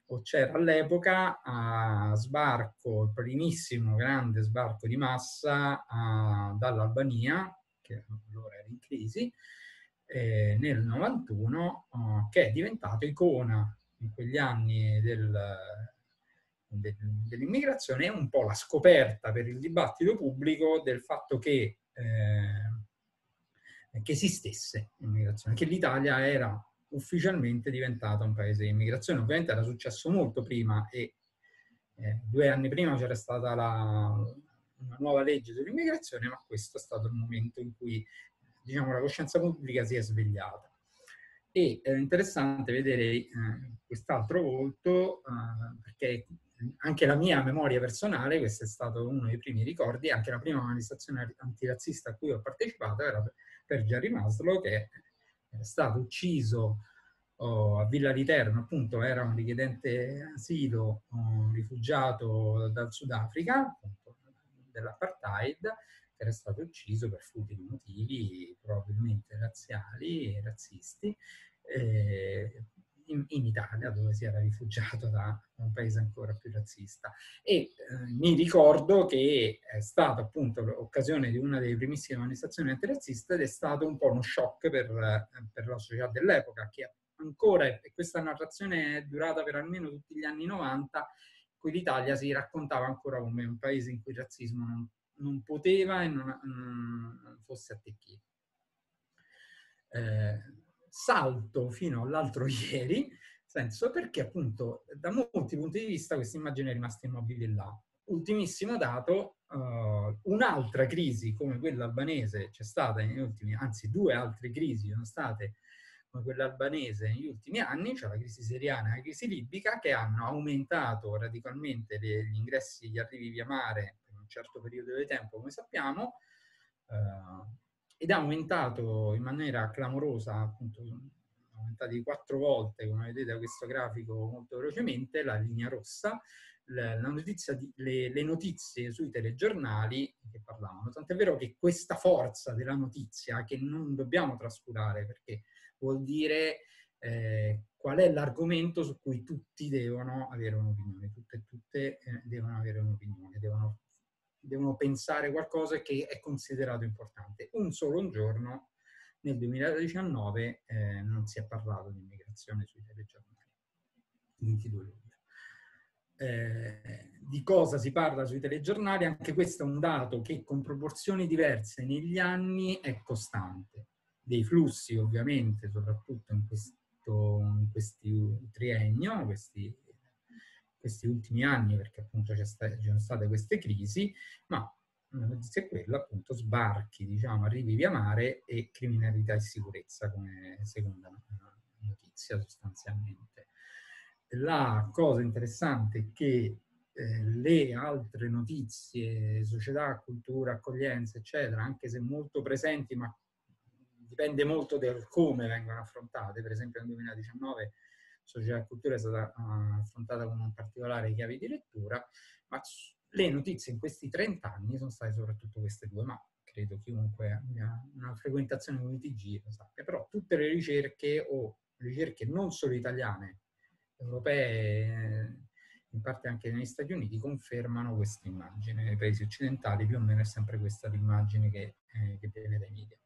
o c'era all'epoca, a sbarco, il primissimo grande sbarco di massa a, dall'Albania, che allora era in crisi, eh, nel 91, eh, che è diventato icona in quegli anni del dell'immigrazione è un po' la scoperta per il dibattito pubblico del fatto che, eh, che esistesse l'immigrazione, che l'Italia era ufficialmente diventata un paese di immigrazione. Ovviamente era successo molto prima e eh, due anni prima c'era stata la, una nuova legge sull'immigrazione, ma questo è stato il momento in cui diciamo, la coscienza pubblica si è svegliata. E è eh, interessante vedere eh, quest'altro volto eh, perché anche la mia memoria personale, questo è stato uno dei primi ricordi, anche la prima manifestazione antirazzista a cui ho partecipato era per Jerry Maslow che è stato ucciso oh, a Villa di appunto era un richiedente asilo, un oh, rifugiato dal Sudafrica, appunto dell'apartheid, che era stato ucciso per futili motivi probabilmente razziali e razzisti, eh, in, in, Italia, dove si era rifugiato da un paese ancora più razzista. E eh, mi ricordo che è stata appunto l'occasione di una delle primissime manifestazioni antirazziste ed è stato un po' uno shock per, eh, per la società dell'epoca, che ancora, e questa narrazione è durata per almeno tutti gli anni 90, cui l'Italia si raccontava ancora come un paese in cui il razzismo non, non poteva e non, non fosse attecchito. Eh, salto fino all'altro ieri, senso perché appunto da molti punti di vista questa immagine è rimasta immobile là. Ultimissimo dato, uh, un'altra crisi come quella albanese c'è stata negli ultimi, anzi due altre crisi sono state come quella albanese negli ultimi anni, cioè la crisi siriana e la crisi libica, che hanno aumentato radicalmente le, gli ingressi, gli arrivi via mare per un certo periodo di tempo, come sappiamo, uh, ed è aumentato in maniera clamorosa, appunto, aumentato di quattro volte, come vedete da questo grafico molto velocemente, la linea rossa, le, di, le, le notizie sui telegiornali che parlavano. Tant'è vero che questa forza della notizia, che non dobbiamo trascurare, perché vuol dire eh, qual è l'argomento su cui tutti devono avere un'opinione, tutte e tutte eh, devono avere un'opinione, devono devono pensare qualcosa che è considerato importante. Un solo un giorno, nel 2019, eh, non si è parlato di immigrazione sui telegiornali. 22 luglio. Eh, di cosa si parla sui telegiornali, anche questo è un dato che con proporzioni diverse negli anni è costante. Dei flussi, ovviamente, soprattutto in questo in questi triennio, questi questi ultimi anni, perché appunto ci sono state queste crisi, ma una eh, notizia è quella, appunto, sbarchi, diciamo, arrivi via mare e criminalità e sicurezza come seconda eh, notizia sostanzialmente. La cosa interessante è che eh, le altre notizie, società, cultura, accoglienza, eccetera, anche se molto presenti, ma dipende molto del come vengono affrontate, per esempio nel 2019 società e cultura è stata uh, affrontata con particolare chiave di lettura, ma le notizie in questi 30 anni sono state soprattutto queste due, ma credo chiunque abbia una frequentazione con TG lo sappia, però tutte le ricerche o ricerche non solo italiane, europee, eh, in parte anche negli Stati Uniti, confermano questa immagine. Nei paesi occidentali più o meno è sempre questa l'immagine che, eh, che viene dai media.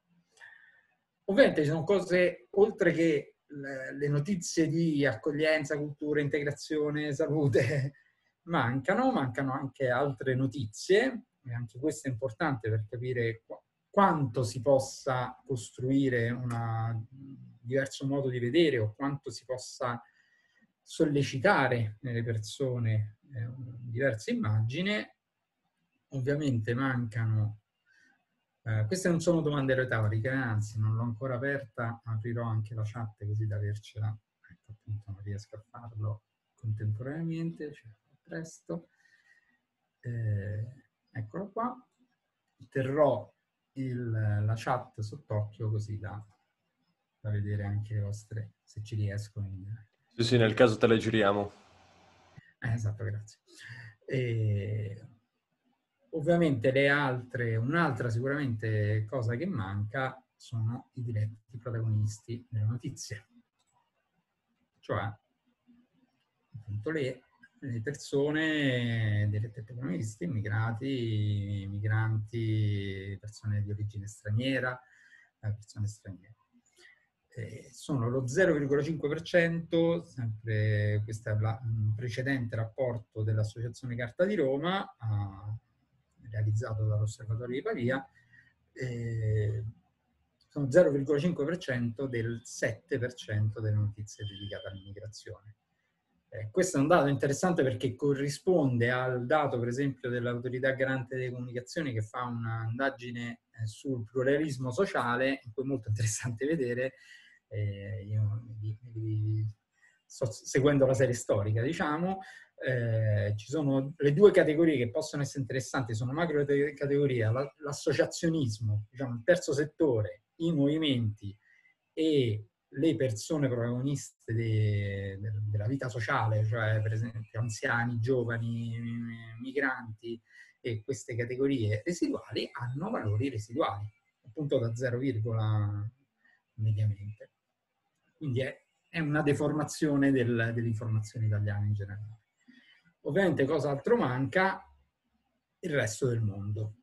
Ovviamente ci sono cose, oltre che le notizie di accoglienza, cultura, integrazione, salute mancano, mancano anche altre notizie, e anche questo è importante per capire qu quanto si possa costruire un diverso modo di vedere o quanto si possa sollecitare nelle persone eh, diverse immagini. Ovviamente mancano eh, queste non sono domande retoriche, eh, anzi non l'ho ancora aperta, aprirò anche la chat così da avercela. Ecco, appunto non riesco a farlo contemporaneamente, cioè presto. Eh, eccolo qua. Terrò il, la chat sott'occhio così da, da, vedere anche le vostre, se ci riesco. In... Sì, sì, nel caso te le giriamo. Eh, esatto, grazie. Eh, Ovviamente le altre, un'altra sicuramente cosa che manca sono i diretti protagonisti delle notizie, cioè appunto le, le persone, diretti protagonisti, immigrati, migranti, persone di origine straniera, eh, persone straniere. sono lo 0,5%, sempre questo è il mm, precedente rapporto dell'Associazione Carta di Roma, a, realizzato dall'Osservatorio di Pavia, eh, sono 0,5% del 7% delle notizie dedicate all'immigrazione. Eh, questo è un dato interessante perché corrisponde al dato, per esempio, dell'autorità garante delle comunicazioni che fa un'indagine eh, sul pluralismo sociale, in cui è molto interessante vedere, eh, io, di, di, sto seguendo la serie storica, diciamo, eh, ci sono le due categorie che possono essere interessanti, sono macro categoria, l'associazionismo, diciamo il terzo settore, i movimenti e le persone protagoniste de, de, della vita sociale, cioè per esempio anziani, giovani, migranti e queste categorie residuali hanno valori residuali, appunto da 0, mediamente. Quindi è, è una deformazione del, dell'informazione italiana in generale. Ovviamente cosa altro manca? Il resto del mondo.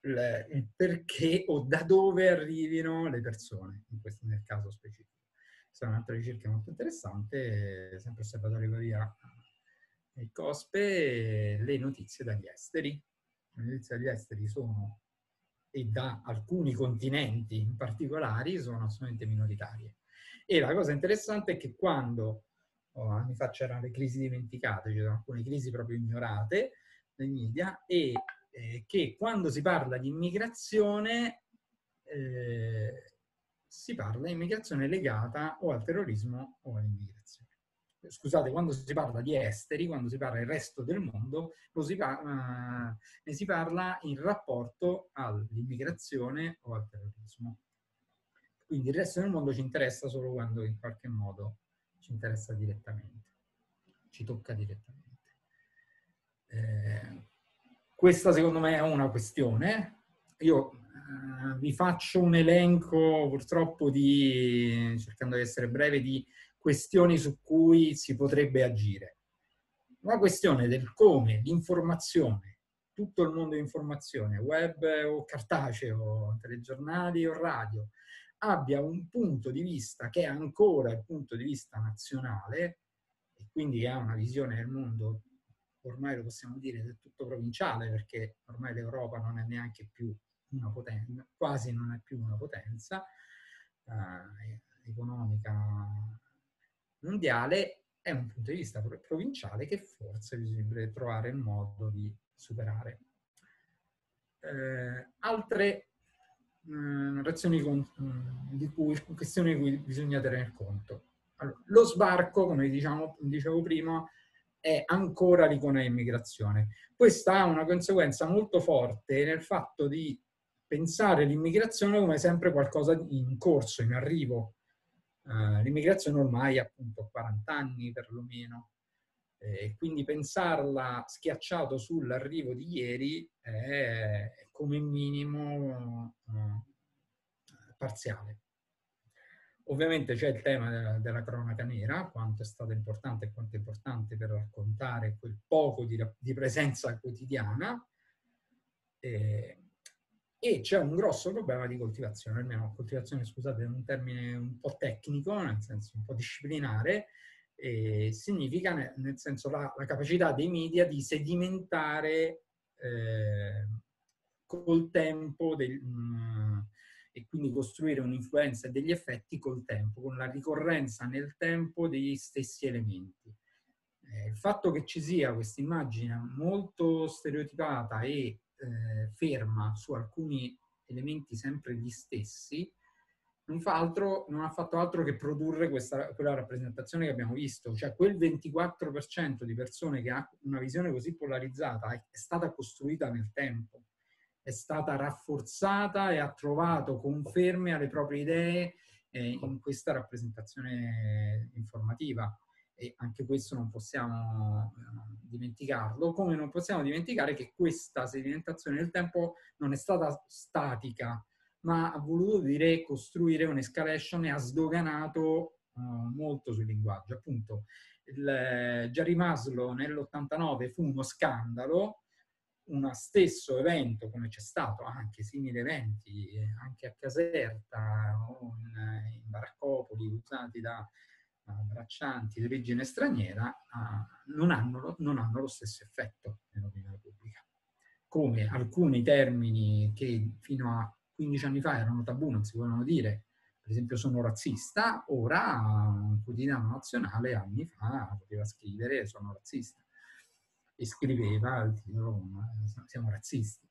Il, perché o da dove arrivino le persone, questo, nel caso specifico. Questa è un'altra ricerca molto interessante, sempre Osservatorio Pavia e eh, Cospe, le notizie dagli esteri. Le notizie dagli esteri sono, e da alcuni continenti in particolare, sono assolutamente minoritarie. E la cosa interessante è che quando oh, anni fa c'erano le crisi dimenticate, c'erano alcune crisi proprio ignorate dai media, e eh, che quando si parla di immigrazione eh, si parla di immigrazione legata o al terrorismo o all'immigrazione. Scusate, quando si parla di esteri, quando si parla del resto del mondo, si parla, ne si parla in rapporto all'immigrazione o al terrorismo. Quindi il resto del mondo ci interessa solo quando in qualche modo ci interessa direttamente, ci tocca direttamente. Eh, questa secondo me è una questione. Io eh, vi faccio un elenco purtroppo di, cercando di essere breve, di questioni su cui si potrebbe agire. La questione del come l'informazione, tutto il mondo di informazione, web o cartaceo, telegiornali o radio, abbia un punto di vista che è ancora il punto di vista nazionale e quindi che ha una visione del mondo, ormai lo possiamo dire, del tutto provinciale, perché ormai l'Europa non è neanche più una potenza, quasi non è più una potenza eh, economica mondiale, è un punto di vista provinciale che forse bisognerebbe trovare il modo di superare. Eh, altre narrazioni mm, con, mm, di cui, questioni di cui bisogna tener conto. Allora, lo sbarco, come diciamo, dicevo prima, è ancora l'icona immigrazione. Questa ha una conseguenza molto forte nel fatto di pensare l'immigrazione come sempre qualcosa in corso, in arrivo. Uh, l'immigrazione ormai ha 40 anni perlomeno, eh, e quindi pensarla schiacciato sull'arrivo di ieri è come minimo eh, parziale. Ovviamente c'è il tema della, della, cronaca nera, quanto è stato importante e quanto è importante per raccontare quel poco di, di presenza quotidiana. Eh, e c'è un grosso problema di coltivazione, almeno coltivazione, scusate, è un termine un po' tecnico, nel senso un po' disciplinare, eh, significa nel, nel senso la, la, capacità dei media di sedimentare eh, col tempo del, mh, mm, e quindi costruire un'influenza e degli effetti col tempo, con la ricorrenza nel tempo degli stessi elementi. Eh, il fatto che ci sia questa immagine molto stereotipata e eh, ferma su alcuni elementi sempre gli stessi, non, fa altro, non ha fatto altro che produrre questa, quella rappresentazione che abbiamo visto, cioè quel 24% di persone che ha una visione così polarizzata è stata costruita nel tempo è stata rafforzata e ha trovato conferme alle proprie idee eh, in questa rappresentazione informativa. E anche questo non possiamo eh, dimenticarlo, come non possiamo dimenticare che questa sedimentazione del tempo non è stata statica, ma ha voluto dire costruire un'escalation e ha sdoganato eh, molto sul linguaggio. Appunto, il, eh, Jerry Maslow nell'89 fu uno scandalo, uno stesso evento, come c'è stato anche simili eventi, eh, anche a Caserta in, eh, in baraccopoli usati da braccianti di origine straniera, non hanno, non hanno lo stesso effetto nell'opinione pubblica. Come alcuni termini che fino a 15 anni fa erano tabù, non si volevano dire, per esempio sono razzista, ora un quotidiano nazionale anni fa poteva scrivere sono razzista e scriveva il titolo siamo razzisti.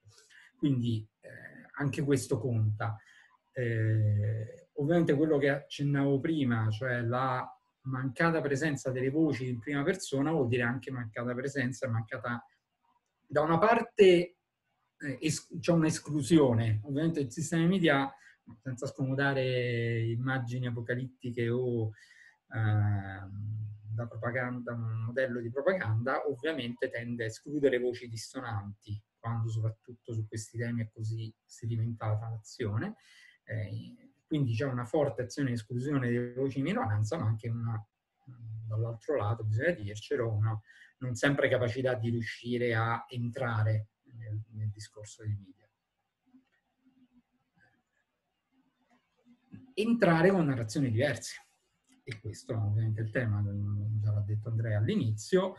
Quindi eh, anche questo conta. Eh, ovviamente quello che accennavo prima, cioè la mancata presenza delle voci in prima persona vuol dire anche mancata presenza, mancata da una parte eh, es- c'è un'esclusione, ovviamente il sistema media, senza scomodare immagini apocalittiche o ehm, da, da un modello di propaganda ovviamente tende a escludere voci dissonanti, quando soprattutto su questi temi è così sedimentata l'azione. Eh, quindi c'è una forte azione di esclusione delle voci di minoranza, ma anche una, mm, dall'altro lato, bisogna dircelo, una non sempre capacità di riuscire a entrare nel, nel discorso dei media. Entrare con narrazioni diverse e questo è ovviamente il tema, già l'ha detto Andrea all'inizio,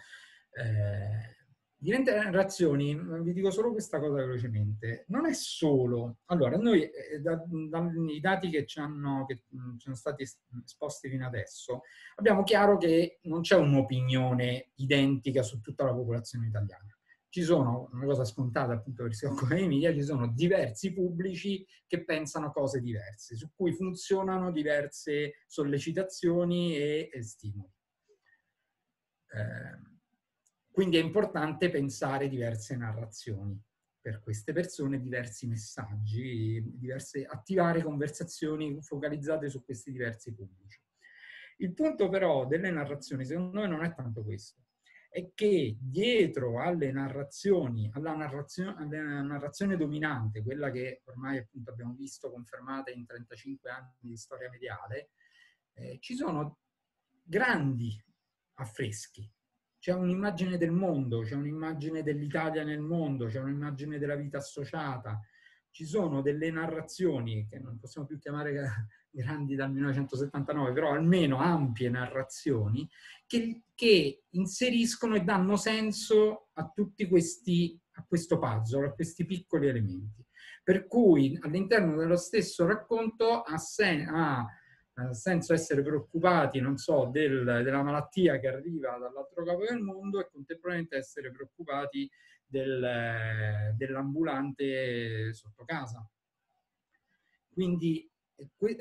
eh, di interazioni, vi dico solo questa cosa velocemente, non è solo, allora noi eh, da, dai dati che ci, hanno, che mm, ci sono stati esposti fino adesso, abbiamo chiaro che non c'è un'opinione identica su tutta la popolazione italiana ci sono, una cosa scontata appunto perché si occupa di media, ci sono diversi pubblici che pensano cose diverse, su cui funzionano diverse sollecitazioni e, e stimoli. Eh, quindi è importante pensare diverse narrazioni per queste persone, diversi messaggi, diverse, attivare conversazioni focalizzate su questi diversi pubblici. Il punto però delle narrazioni secondo me non è tanto questo, è che dietro alle narrazioni, alla narrazione, alla narrazione dominante, quella che ormai appunto abbiamo visto confermata in 35 anni di storia mediale, eh, ci sono grandi affreschi. C'è un'immagine del mondo, c'è un'immagine dell'Italia nel mondo, c'è un'immagine della vita associata, ci sono delle narrazioni che non possiamo più chiamare grandi dal 1979, però almeno ampie narrazioni, che, che inseriscono e danno senso a tutti questi, a questo puzzle, a questi piccoli elementi. Per cui all'interno dello stesso racconto ha, sen- ha senso essere preoccupati, non so, del, della malattia che arriva dall'altro capo del mondo e contemporaneamente essere preoccupati del, dell'ambulante sotto casa. Quindi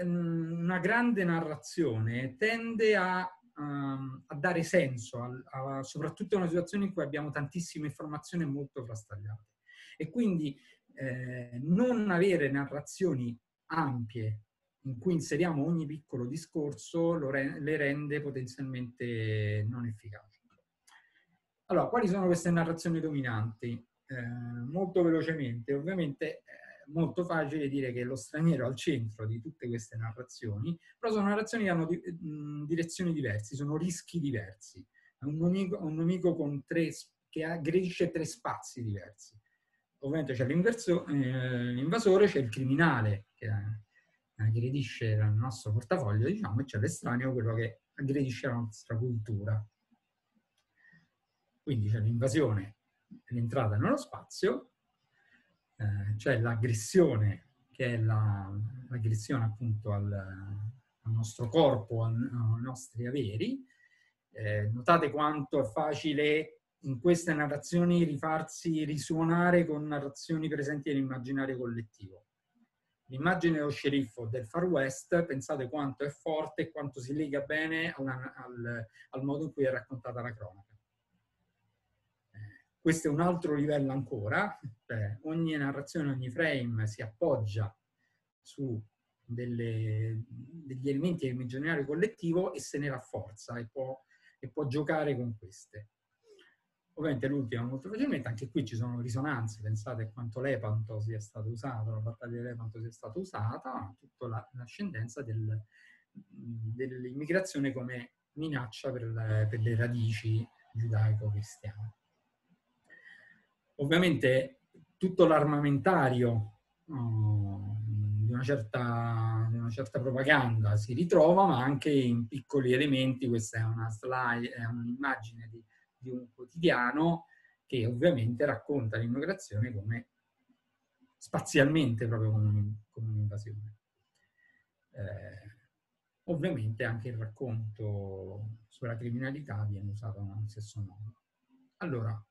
mm, una grande narrazione tende a, ehm, a dare senso, a, a, soprattutto in una situazione in cui abbiamo tantissime informazioni molto frastagliate. E quindi eh, non avere narrazioni ampie in cui inseriamo ogni piccolo discorso re, le rende potenzialmente non efficaci. Allora, quali sono queste narrazioni dominanti? Eh, molto velocemente, ovviamente è eh, molto facile dire che lo straniero è al centro di tutte queste narrazioni, però sono narrazioni che hanno di, mh, mm, direzioni diverse, sono rischi diversi. È un nemico, un nemico tre, che aggredisce tre spazi diversi. Ovviamente c'è eh, l'invasore, c'è il criminale che eh, aggredisce il nostro portafoglio, diciamo, e c'è l'estraneo, quello che aggredisce la nostra cultura. Quindi c'è l'invasione l'entrata nello spazio, eh, c'è l'aggressione, che è l'aggressione appunto al, al, nostro corpo, al, ai nostri averi. Eh, notate quanto è facile in queste narrazioni rifarsi risuonare con narrazioni presenti nell'immaginario collettivo. L'immagine dello sceriffo del Far West, pensate quanto è forte e quanto si lega bene una, al, al modo in cui è raccontata la cronaca questo è un altro livello ancora, cioè ogni narrazione, ogni frame si appoggia su delle, degli elementi del immaginario collettivo e se ne rafforza e può, e può giocare con queste. Ovviamente l'ultima molto velocemente, anche qui ci sono risonanze, pensate a quanto l'Epanto sia stata usata, la battaglia dell'Epanto sia stata usata, tutta la, l'ascendenza del, dell'immigrazione come minaccia per, per le radici giudaico-cristiane ovviamente tutto l'armamentario di, una certa, di una certa propaganda si ritrova, ma anche in piccoli elementi, questa è una slide, è un'immagine di, di un quotidiano che ovviamente racconta l'immigrazione come spazialmente proprio come, come un'invasione. Eh, ovviamente anche il racconto sulla criminalità viene usato nello stesso modo. Allora,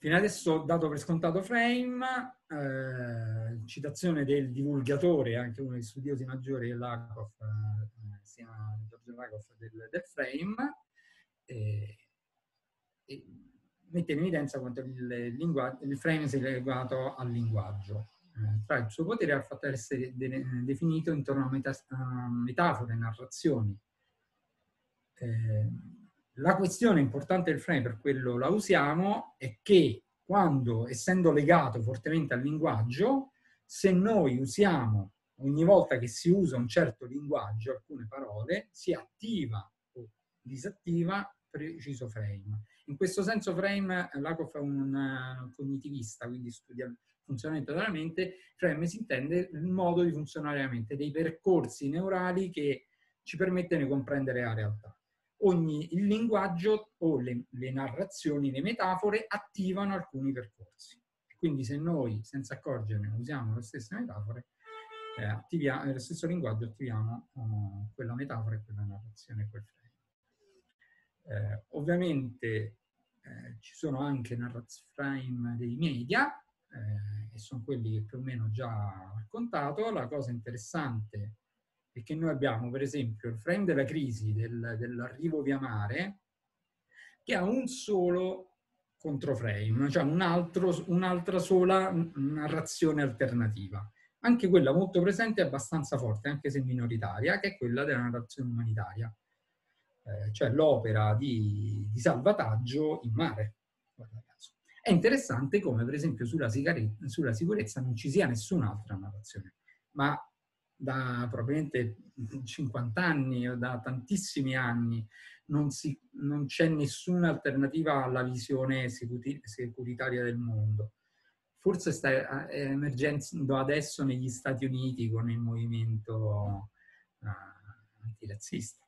Fino adesso ho dato per scontato frame, eh, citazione del divulgatore, anche uno degli studiosi maggiori dell'ACOF, eh, eh Giorgio Lakoff del, del, frame, eh, e mette in evidenza quanto il, il frame sia legato al linguaggio. Eh, tra il suo potere ha fatto essere de definito intorno a, meta metafore, narrazioni. Eh, la questione importante del frame, per quello la usiamo, è che quando, essendo legato fortemente al linguaggio, se noi usiamo, ogni volta che si usa un certo linguaggio, alcune parole, si attiva o disattiva preciso frame. In questo senso frame, Lakoff è un cognitivista, quindi studia il funzionamento della mente, frame si intende il modo di funzionare la mente, dei percorsi neurali che ci permettono di comprendere la realtà ogni, il linguaggio o le, le narrazioni, le metafore attivano alcuni percorsi. Quindi se noi, senza accorgerne, usiamo le stesse metafore, eh, attivia, nello eh, stesso linguaggio attiviamo uh, quella metafora e quella narrazione e quel frame. Eh, ovviamente eh, ci sono anche narrazioni frame dei media, eh, e sono quelli che più o meno già raccontato. La cosa interessante è è che noi abbiamo per esempio il frame della crisi del, dell'arrivo via mare che ha un solo controframe, cioè un altro, un'altra sola narrazione alternativa. Anche quella molto presente e abbastanza forte, anche se minoritaria, che è quella della narrazione umanitaria, eh, cioè l'opera di, di salvataggio in mare. È interessante come, per esempio, sulla, sulla, sicurezza non ci sia nessun'altra narrazione, ma da probabilmente 50 anni o da tantissimi anni, non, si, non c'è nessuna alternativa alla visione securitaria del mondo. Forse sta eh, emergendo adesso negli Stati Uniti con il movimento uh, eh, antirazzista.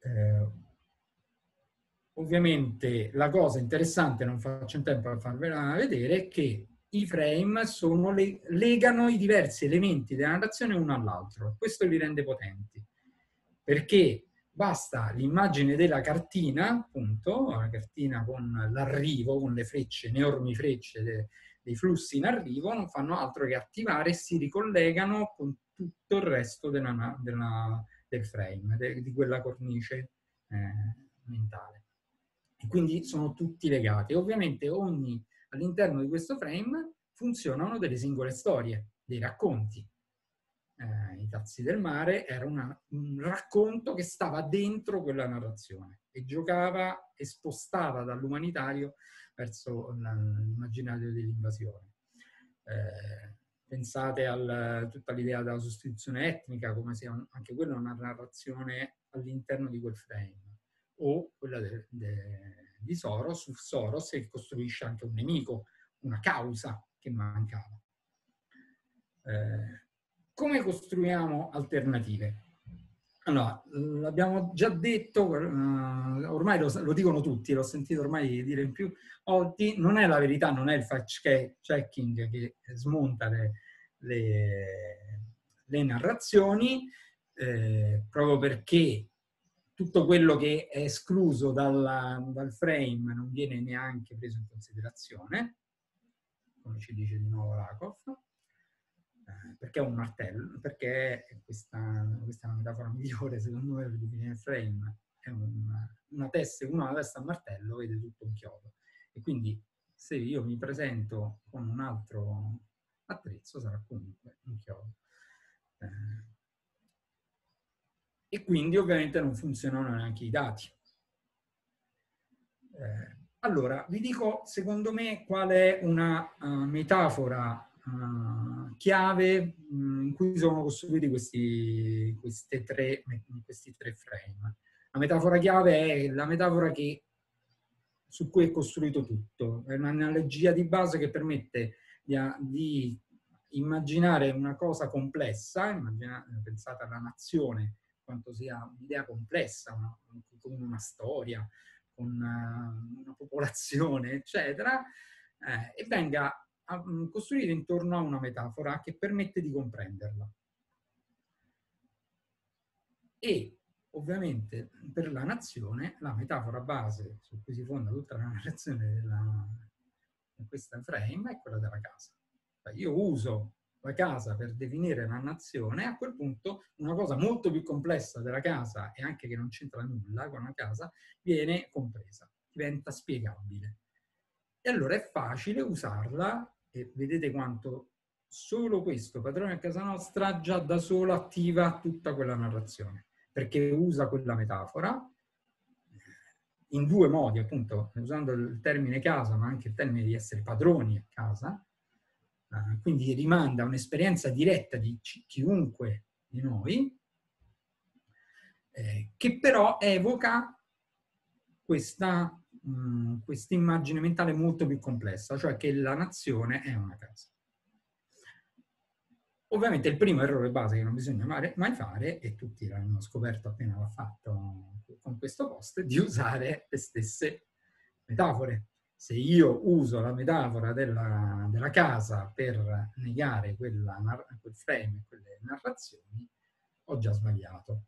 Eh, ovviamente la cosa interessante, non faccio in tempo a farvela vedere, è che i frame le, legano i diversi elementi della narrazione uno all'altro. Questo li rende potenti, perché basta l'immagine della cartina, appunto, la cartina con l'arrivo, con le frecce, enormi frecce de, dei flussi in arrivo, non fanno altro che attivare e si ricollegano con tutto il resto della, della, del frame, de, di quella cornice eh, mentale. E quindi sono tutti legati. Ovviamente ogni all'interno di questo frame funzionano delle singole storie, dei racconti. Eh, I tazzi del mare era una, un racconto che stava dentro quella narrazione e giocava e spostava dall'umanitario verso l'immaginario dell'invasione. Eh, pensate a tutta l'idea della sostituzione etnica, come sia un, anche quella una narrazione all'interno di quel frame, o quella del... de, di Soros, Soros e costruisce anche un nemico, una causa che mancava. Eh, come costruiamo alternative? Allora, mm, l'abbiamo già detto, eh, ormai lo, lo, dicono tutti, l'ho sentito ormai dire in più oggi, non è la verità, non è il fact checking che smonta le, le, le narrazioni, eh, proprio perché tutto quello che è escluso dalla, dal frame non viene neanche preso in considerazione, come ci dice di nuovo Lakoff, eh, perché è un martello, perché questa, questa, è la metafora migliore secondo me per definire il frame, è un, una testa, uno ha la testa a martello vede tutto un chiodo. E quindi se io mi presento con un altro attrezzo sarà comunque un chiodo. Eh, e quindi ovviamente non funzionano neanche i dati. Eh, allora, vi dico secondo me qual è una uh, metafora uh, chiave mh, mm, in cui sono costruiti questi, tre, questi tre frame. La metafora chiave è la metafora che, su cui è costruito tutto, è un'analogia di base che permette di, di immaginare una cosa complessa, pensate alla nazione quanto sia un'idea complessa, una, con una storia, con eh, una popolazione, eccetera, eh, e venga mm, costruita intorno a una metafora che permette di comprenderla. E ovviamente per la nazione la metafora base su cui si fonda tutta la narrazione della, in questa frame è quella della casa. Cioè, io uso la casa per definire una nazione, a quel punto una cosa molto più complessa della casa e anche che non c'entra nulla con la casa viene compresa, diventa spiegabile. E allora è facile usarla e vedete quanto solo questo, Padrone a casa nostra, già da solo attiva tutta quella narrazione, perché usa quella metafora eh, in due modi, appunto, usando il termine casa, ma anche il termine di essere padroni a casa, eh, quindi rimanda a un'esperienza diretta di chiunque di noi, eh, che però evoca questa mm, questa immagine mentale molto più complessa, cioè che la nazione è una casa. Ovviamente il primo errore base che non bisogna mai fare, e tutti l'hanno scoperto appena l'ha fatto con questo post, è di usare le stesse metafore se io uso la metafora della, della casa per negare quella, quel frame, quelle narrazioni, ho già sbagliato.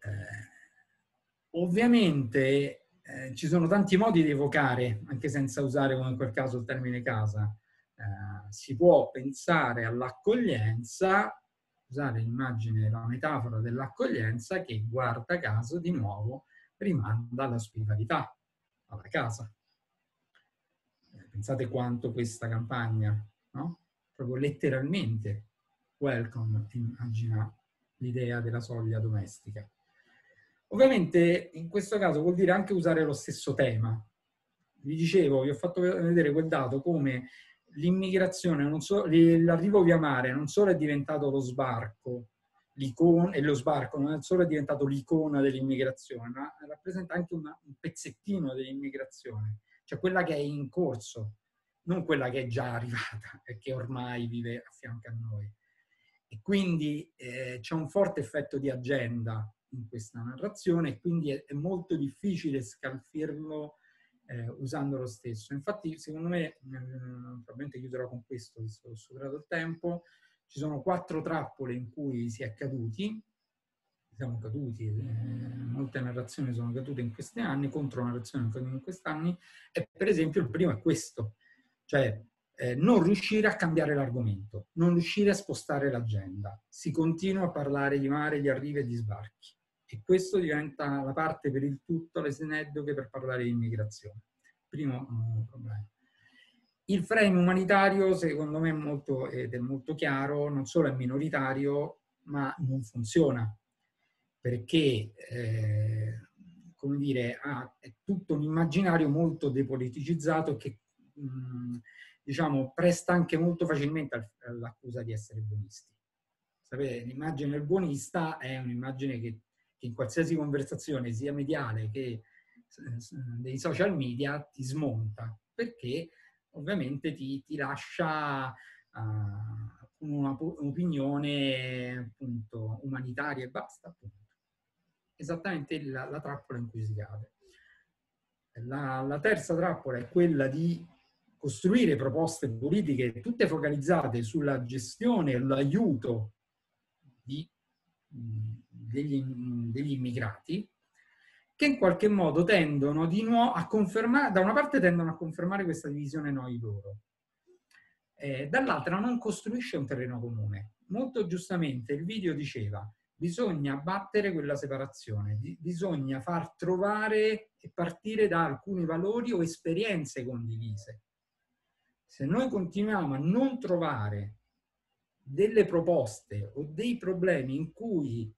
Eh, ovviamente eh, ci sono tanti modi di evocare, anche senza usare come in quel caso il termine casa. Eh, si può pensare all'accoglienza, usare l'immagine, la metafora dell'accoglienza che, guarda caso, di nuovo rimanda all'ospitalità, alla casa. Pensate quanto questa campagna, no? proprio letteralmente, welcome, immagina l'idea della soglia domestica. Ovviamente in questo caso vuol dire anche usare lo stesso tema. Vi dicevo, vi ho fatto vedere quel dato come l'immigrazione, so, l'arrivo via mare non solo è diventato lo sbarco, e lo sbarco non solo è diventato l'icona dell'immigrazione, ma rappresenta anche una, un pezzettino dell'immigrazione cioè quella che è in corso, non quella che è già arrivata e che ormai vive a fianco a noi. E quindi eh, c'è un forte effetto di agenda in questa narrazione e quindi è, è molto difficile scalfirlo eh, usando lo stesso. Infatti, secondo me, eh, probabilmente chiuderò con questo, visto che ho superato il tempo, ci sono quattro trappole in cui si è caduti, siamo caduti, eh, molte narrazioni sono cadute in questi anni, contro narrazioni sono cadute in questi anni, e per esempio il primo è questo, cioè eh, non riuscire a cambiare l'argomento, non riuscire a spostare l'agenda. Si continua a parlare di mare, di arrivi e di sbarchi. E questo diventa la parte per il tutto, le sineddoche per parlare di immigrazione. Primo mm, problema. Il frame umanitario, secondo me, è molto, ed è molto chiaro, non solo è minoritario, ma non funziona perché eh, come dire, ha, è tutto un immaginario molto depoliticizzato che mh, mm, diciamo, presta anche molto facilmente all'accusa di essere buonisti. Sapete, l'immagine del buonista è un'immagine che, che in qualsiasi conversazione, sia mediale che dei social media, ti smonta, perché ovviamente ti, ti lascia uh, un'opinione appunto umanitaria e basta appunto esattamente la, la trappola in cui si cade. Eh, la, la, terza trappola è quella di costruire proposte politiche tutte focalizzate sulla gestione e l'aiuto di, mm, degli, degli, immigrati che in qualche modo tendono di nuovo a confermare, da una parte tendono a confermare questa divisione noi loro, eh, dall'altra non costruisce un terreno comune. Molto giustamente il video diceva bisogna battere quella separazione, bisogna far trovare e partire da alcuni valori o esperienze condivise. Se noi continuiamo a non trovare delle proposte o dei problemi in cui,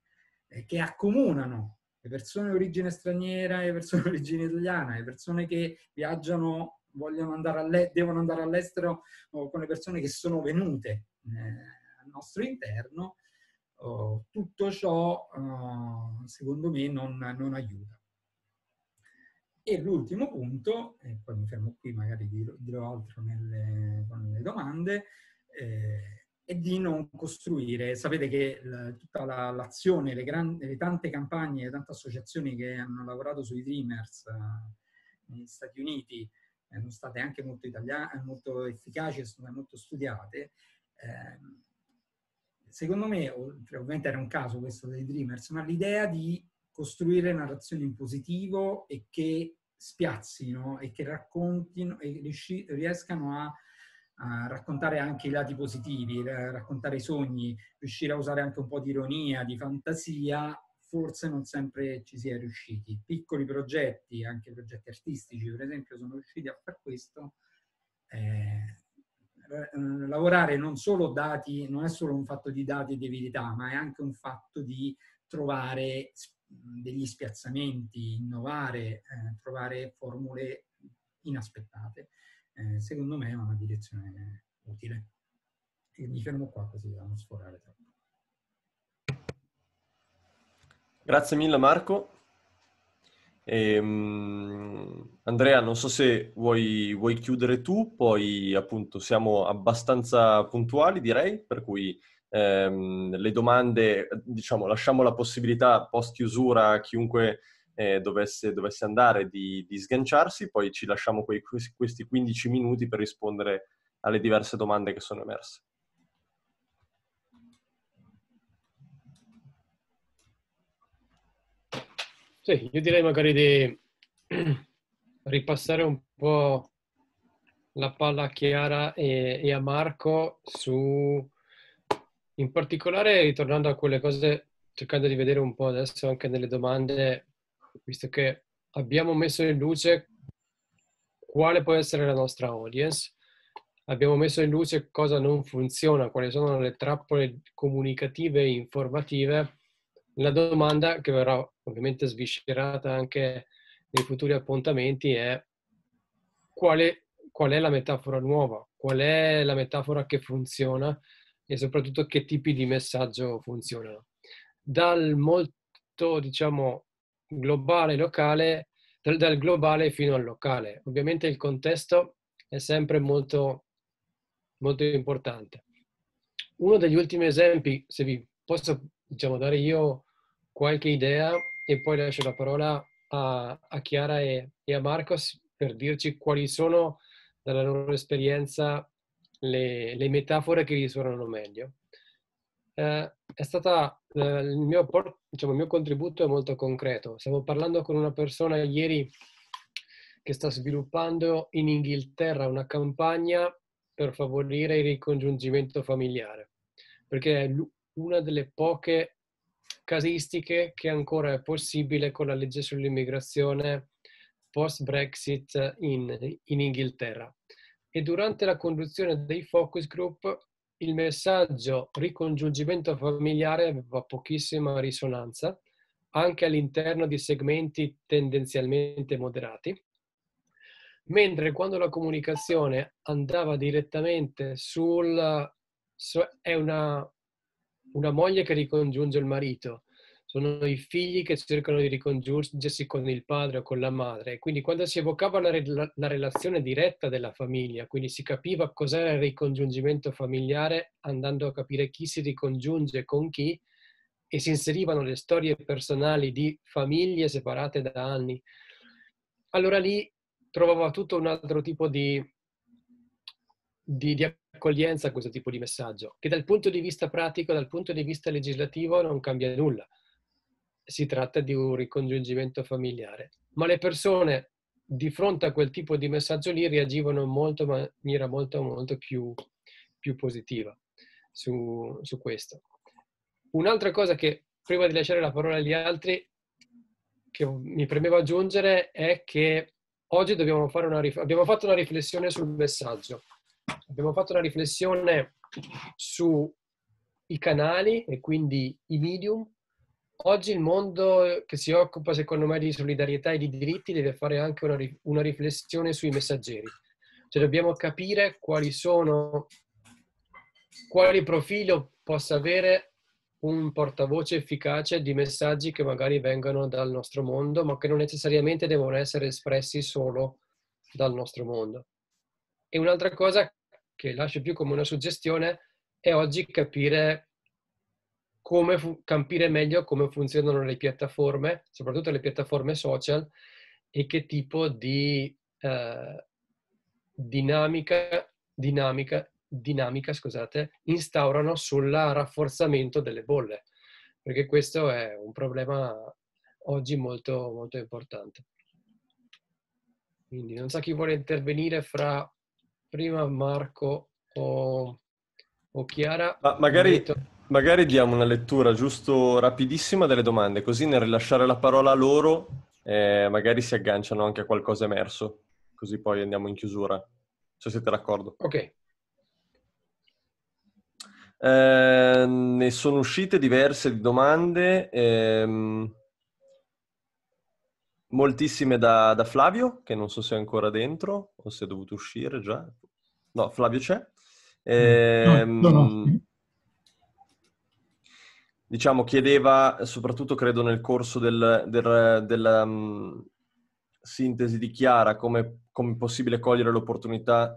eh, che accomunano le persone di origine straniera, le persone di origine italiana, le persone che viaggiano, vogliono andare alle, devono andare all'estero o con le persone che sono venute eh, al nostro interno, Oh, tutto ciò, eh, secondo me, non, non aiuta. E l'ultimo punto, e poi mi fermo qui, magari dirò, dirò altro nelle, nelle domande, eh, è di non costruire. Sapete che eh, la, tutta l'azione, la, le, le, tante campagne, le tante associazioni che hanno lavorato sui Dreamers eh, negli Stati Uniti eh, sono state anche molto, italiane, molto efficaci e molto studiate. Eh, secondo me, ovviamente era un caso questo dei Dreamers, ma l'idea di costruire narrazioni in positivo e che spiazzino e che raccontino e riescano a, a raccontare anche i lati positivi, eh, raccontare i sogni, riuscire a usare anche un po' di ironia, di fantasia, forse non sempre ci si è riusciti. Piccoli progetti, anche progetti artistici per esempio, sono riusciti a fare questo. Eh, eh, eh, lavorare non solo dati, non è solo un fatto di dati e di verità, ma è anche un fatto di trovare degli spiazzamenti, innovare, eh, trovare formule inaspettate. Eh, secondo me è una direzione utile. E mi fermo qua così da non sforare troppo. Grazie mille Marco. E, um, Andrea, non so se vuoi, vuoi, chiudere tu, poi appunto siamo abbastanza puntuali direi, per cui um, le domande, diciamo, lasciamo la possibilità post chiusura a chiunque eh, dovesse, dovesse, andare di, di, sganciarsi, poi ci lasciamo quei, questi 15 minuti per rispondere alle diverse domande che sono emerse. Sì, io direi magari di ripassare un po' la palla a Chiara e, e a Marco su, in particolare ritornando a quelle cose, cercando di vedere un po' adesso anche nelle domande, visto che abbiamo messo in luce quale può essere la nostra audience, abbiamo messo in luce cosa non funziona, quali sono le trappole comunicative e informative la domanda che verrà ovviamente sviscerata anche nei futuri appuntamenti è qual, è qual è la metafora nuova, qual è la metafora che funziona e soprattutto che tipi di messaggio funzionano. Dal molto, diciamo, globale locale, dal, dal globale fino al locale. Ovviamente il contesto è sempre molto, molto importante. Uno degli ultimi esempi, se vi posso diciamo, dare io qualche idea e poi lascio la parola a, a Chiara e, e, a Marcos per dirci quali sono dalla loro esperienza le, le metafore che risuonano meglio. Eh, è stata eh, il, mio, diciamo, il mio contributo è molto concreto. Stavo parlando con una persona ieri che sta sviluppando in Inghilterra una campagna per favorire il ricongiungimento familiare, perché è una delle poche casistiche che ancora è possibile con la legge sull'immigrazione post-Brexit in, in Inghilterra. E durante la conduzione dei focus group il messaggio ricongiungimento familiare aveva pochissima risonanza anche all'interno di segmenti tendenzialmente moderati, mentre quando la comunicazione andava direttamente sul su, è una una moglie che ricongiunge il marito, sono i figli che cercano di ricongiungersi con il padre o con la madre. Quindi quando si evocava la, re- la relazione diretta della famiglia, quindi si capiva cos'era il ricongiungimento familiare andando a capire chi si ricongiunge con chi e si inserivano le storie personali di famiglie separate da anni. Allora lì trovava tutto un altro tipo di, di, di accoglienza a questo tipo di messaggio, che dal punto di vista pratico, dal punto di vista legislativo non cambia nulla. Si tratta di un ricongiungimento familiare. Ma le persone di fronte a quel tipo di messaggio lì reagivano in maniera molto, molto più, più positiva su, su questo. Un'altra cosa che, prima di lasciare la parola agli altri, che mi premevo aggiungere è che oggi dobbiamo fare una, abbiamo fatto una riflessione sul messaggio abbiamo fatto una riflessione sui canali e quindi i medium. Oggi il mondo che si occupa, secondo me, di solidarietà e di diritti deve fare anche una, una riflessione sui messaggeri. Cioè dobbiamo capire quali sono, quali profilo possa avere un portavoce efficace di messaggi che magari vengono dal nostro mondo, ma che non necessariamente devono essere espressi solo dal nostro mondo. E un'altra cosa che lascio più come una suggestione, è oggi capire, come fu- capire meglio come funzionano le piattaforme, soprattutto le piattaforme social, e che tipo di eh, dinamica, dinamica, dinamica scusate, instaurano sul rafforzamento delle bolle, perché questo è un problema oggi molto, molto importante. Quindi non so chi vuole intervenire fra prima Marco o, o Chiara. Ma magari, magari, diamo una lettura giusto rapidissima delle domande, così nel rilasciare la parola a loro eh, magari si agganciano anche a qualcosa emerso, così poi andiamo in chiusura, se siete d'accordo. Ok. Eh, ne sono uscite diverse domande, ehm, moltissime da, da, Flavio, che non so se è ancora dentro o se è dovuto uscire già, No, Flavio c'è. Eh, ehm, no, no. Diciamo, chiedeva soprattutto, credo, nel corso del, del, della um, sintesi di Chiara, come, come possibile cogliere l'opportunità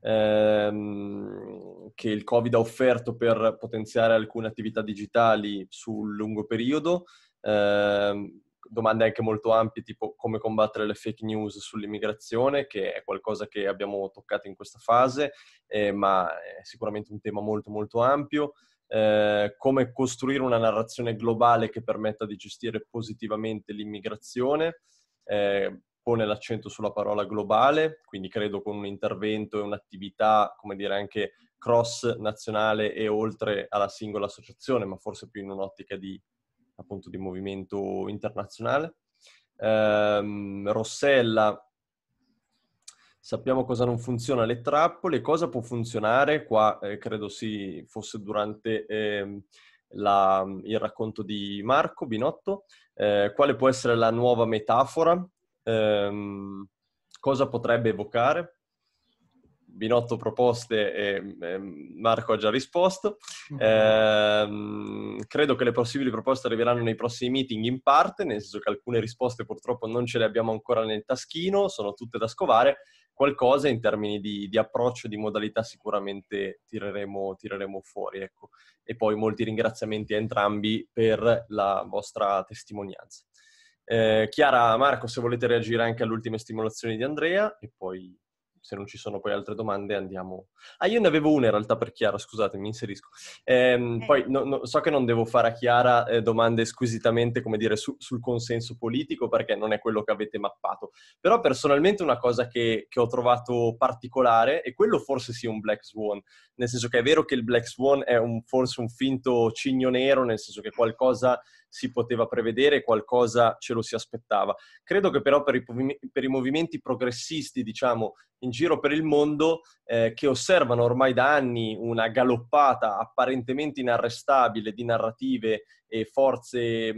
ehm, che il Covid ha offerto per potenziare alcune attività digitali sul lungo periodo. Ehm, domande anche molto ampie, tipo come combattere le fake news sull'immigrazione, che è qualcosa che abbiamo toccato in questa fase, eh, ma è sicuramente un tema molto molto ampio. Eh, come costruire una narrazione globale che permetta di gestire positivamente l'immigrazione, eh, pone l'accento sulla parola globale, quindi credo con un intervento e un'attività, come dire, anche cross nazionale e oltre alla singola associazione, ma forse più in un'ottica di appunto di movimento internazionale. Ehm, Rossella, sappiamo cosa non funziona, le trappole, cosa può funzionare, qua eh, credo si fosse durante eh, la, il racconto di Marco Binotto, eh, quale può essere la nuova metafora, ehm, cosa potrebbe evocare. Binotto proposte e, Marco ha già risposto. mm credo che le possibili proposte arriveranno nei prossimi meeting in parte, nel senso che alcune risposte purtroppo non ce le abbiamo ancora nel taschino, sono tutte da scovare. Qualcosa in termini di, di approccio, di modalità sicuramente tireremo, tireremo fuori. Ecco. E poi molti ringraziamenti a entrambi per la vostra testimonianza. Eh, Chiara, Marco, se volete reagire anche all'ultima stimolazione di Andrea e poi se non ci sono poi altre domande andiamo... Ah, io ne avevo una in realtà per Chiara, scusate, mi inserisco. Ehm, eh. Poi no, no, so che non devo fare a Chiara eh, domande squisitamente, come dire, su, sul consenso politico, perché non è quello che avete mappato. Però personalmente una cosa che, che ho trovato particolare, e quello forse sia un Black Swan, nel senso che è vero che il Black Swan è un, forse un finto cigno nero, nel senso che qualcosa si poteva prevedere, qualcosa ce lo si aspettava. Credo che però per i, per i movimenti progressisti, diciamo, in giro per il mondo, eh, che osservano ormai da anni una galoppata apparentemente inarrestabile di narrative e forze...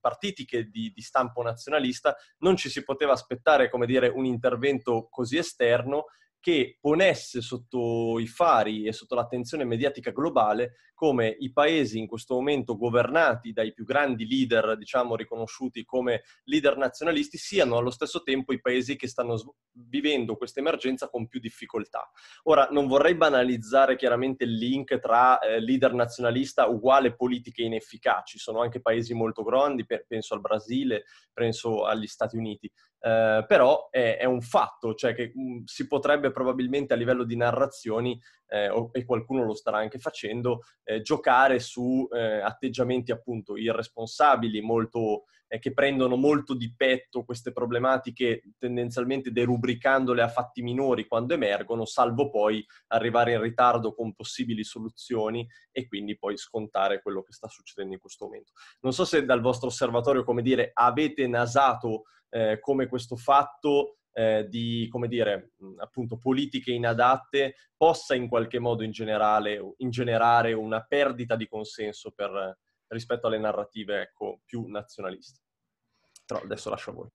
partitiche di, di, stampo nazionalista, non ci si poteva aspettare, come dire, un intervento così esterno che ponesse sotto i fari e sotto l'attenzione mediatica globale come i paesi in questo momento governati dai più grandi leader, diciamo riconosciuti come leader nazionalisti, siano allo stesso tempo i paesi che stanno vivendo questa emergenza con più difficoltà. Ora, non vorrei banalizzare chiaramente il link tra eh, leader nazionalista uguale politiche inefficaci, sono anche paesi molto grandi, penso al Brasile, penso agli Stati Uniti, eh, però è, è, un fatto, cioè che mh, mm, si potrebbe probabilmente a livello di narrazioni, eh, e qualcuno lo starà anche facendo, eh, giocare su eh, atteggiamenti appunto irresponsabili, molto, eh, che prendono molto di petto queste problematiche, tendenzialmente derubricandole a fatti minori quando emergono, salvo poi arrivare in ritardo con possibili soluzioni e quindi poi scontare quello che sta succedendo in questo momento. Non so se dal vostro osservatorio, come dire, avete nasato eh, come questo fatto eh, di, come dire, appunto politiche inadatte possa in qualche modo in generale ingenerare una perdita di consenso per, rispetto alle narrative ecco, più nazionaliste. Però adesso lascio a voi.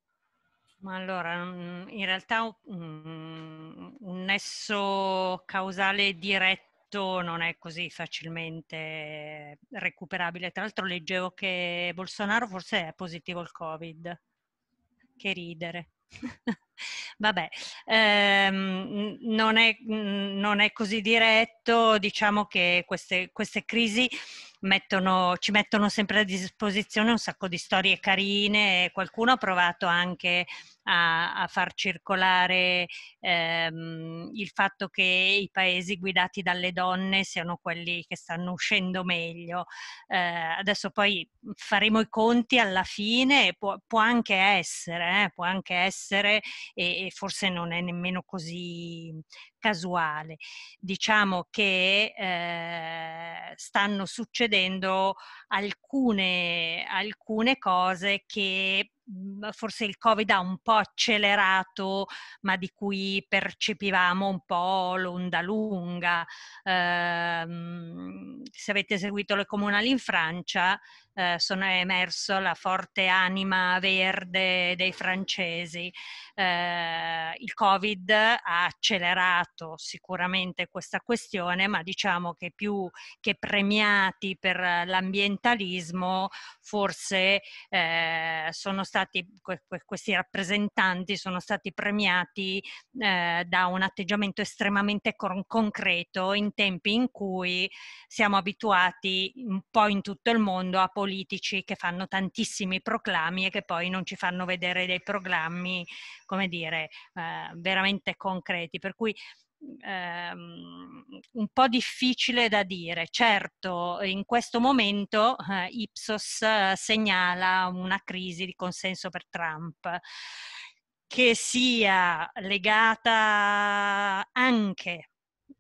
Ma allora, mm, in realtà mm, un nesso causale diretto non è così facilmente recuperabile. Tra l'altro leggevo che Bolsonaro forse è positivo al Covid. Che ridere. Vabbè, ehm, non, è, non, è, così diretto, diciamo che queste, queste crisi mettono, ci mettono sempre a disposizione un sacco di storie carine, qualcuno ha provato anche a, a far circolare ehm, il fatto che i paesi guidati dalle donne siano quelli che stanno uscendo meglio. Eh, adesso poi faremo i conti alla fine, può, può anche essere, eh, può anche essere e, forse non è nemmeno così casuale. Diciamo che eh, stanno succedendo alcune, alcune cose che mm, forse il Covid ha un po' accelerato, ma di cui percepivamo un po' l'onda lunga. Eh, se avete seguito le comunali in Francia, eh, sono emerso la forte anima verde dei francesi. Eh, il Covid ha accelerato sicuramente questa questione, ma diciamo che più che premiati per l'ambientalismo, forse eh, sono stati, questi rappresentanti sono stati premiati eh, da un atteggiamento estremamente con- concreto in tempi in cui siamo abituati un po' in tutto il mondo a politiche politici che fanno tantissimi proclami e che poi non ci fanno vedere dei programmi, come dire, eh, veramente concreti. Per cui Um, un po' difficile da dire. Certo, in questo momento uh, Ipsos eh, segnala una crisi di consenso per Trump che sia legata anche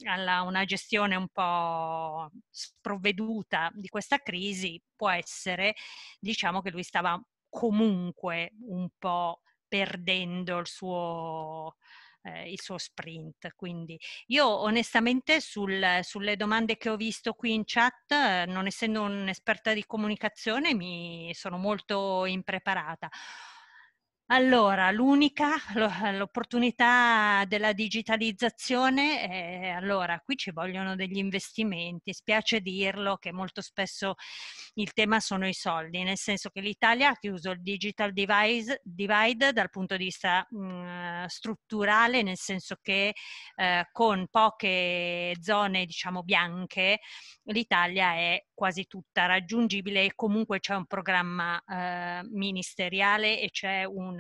alla una gestione un po' sprovveduta di questa crisi, può essere, diciamo che lui stava comunque un po' perdendo il suo, eh, il suo sprint. Quindi io onestamente sul, sulle domande che ho visto qui in chat, eh, non essendo un'esperta di comunicazione, mi sono molto impreparata. Allora, l'unica, l'opportunità della digitalizzazione, è, allora qui ci vogliono degli investimenti, spiace dirlo che molto spesso il tema sono i soldi, nel senso che l'Italia ha chiuso il digital divide, divide dal punto di vista mh, mm, strutturale, nel senso che eh, con poche zone diciamo bianche l'Italia è quasi tutta raggiungibile e comunque c'è un programma eh, ministeriale e c'è un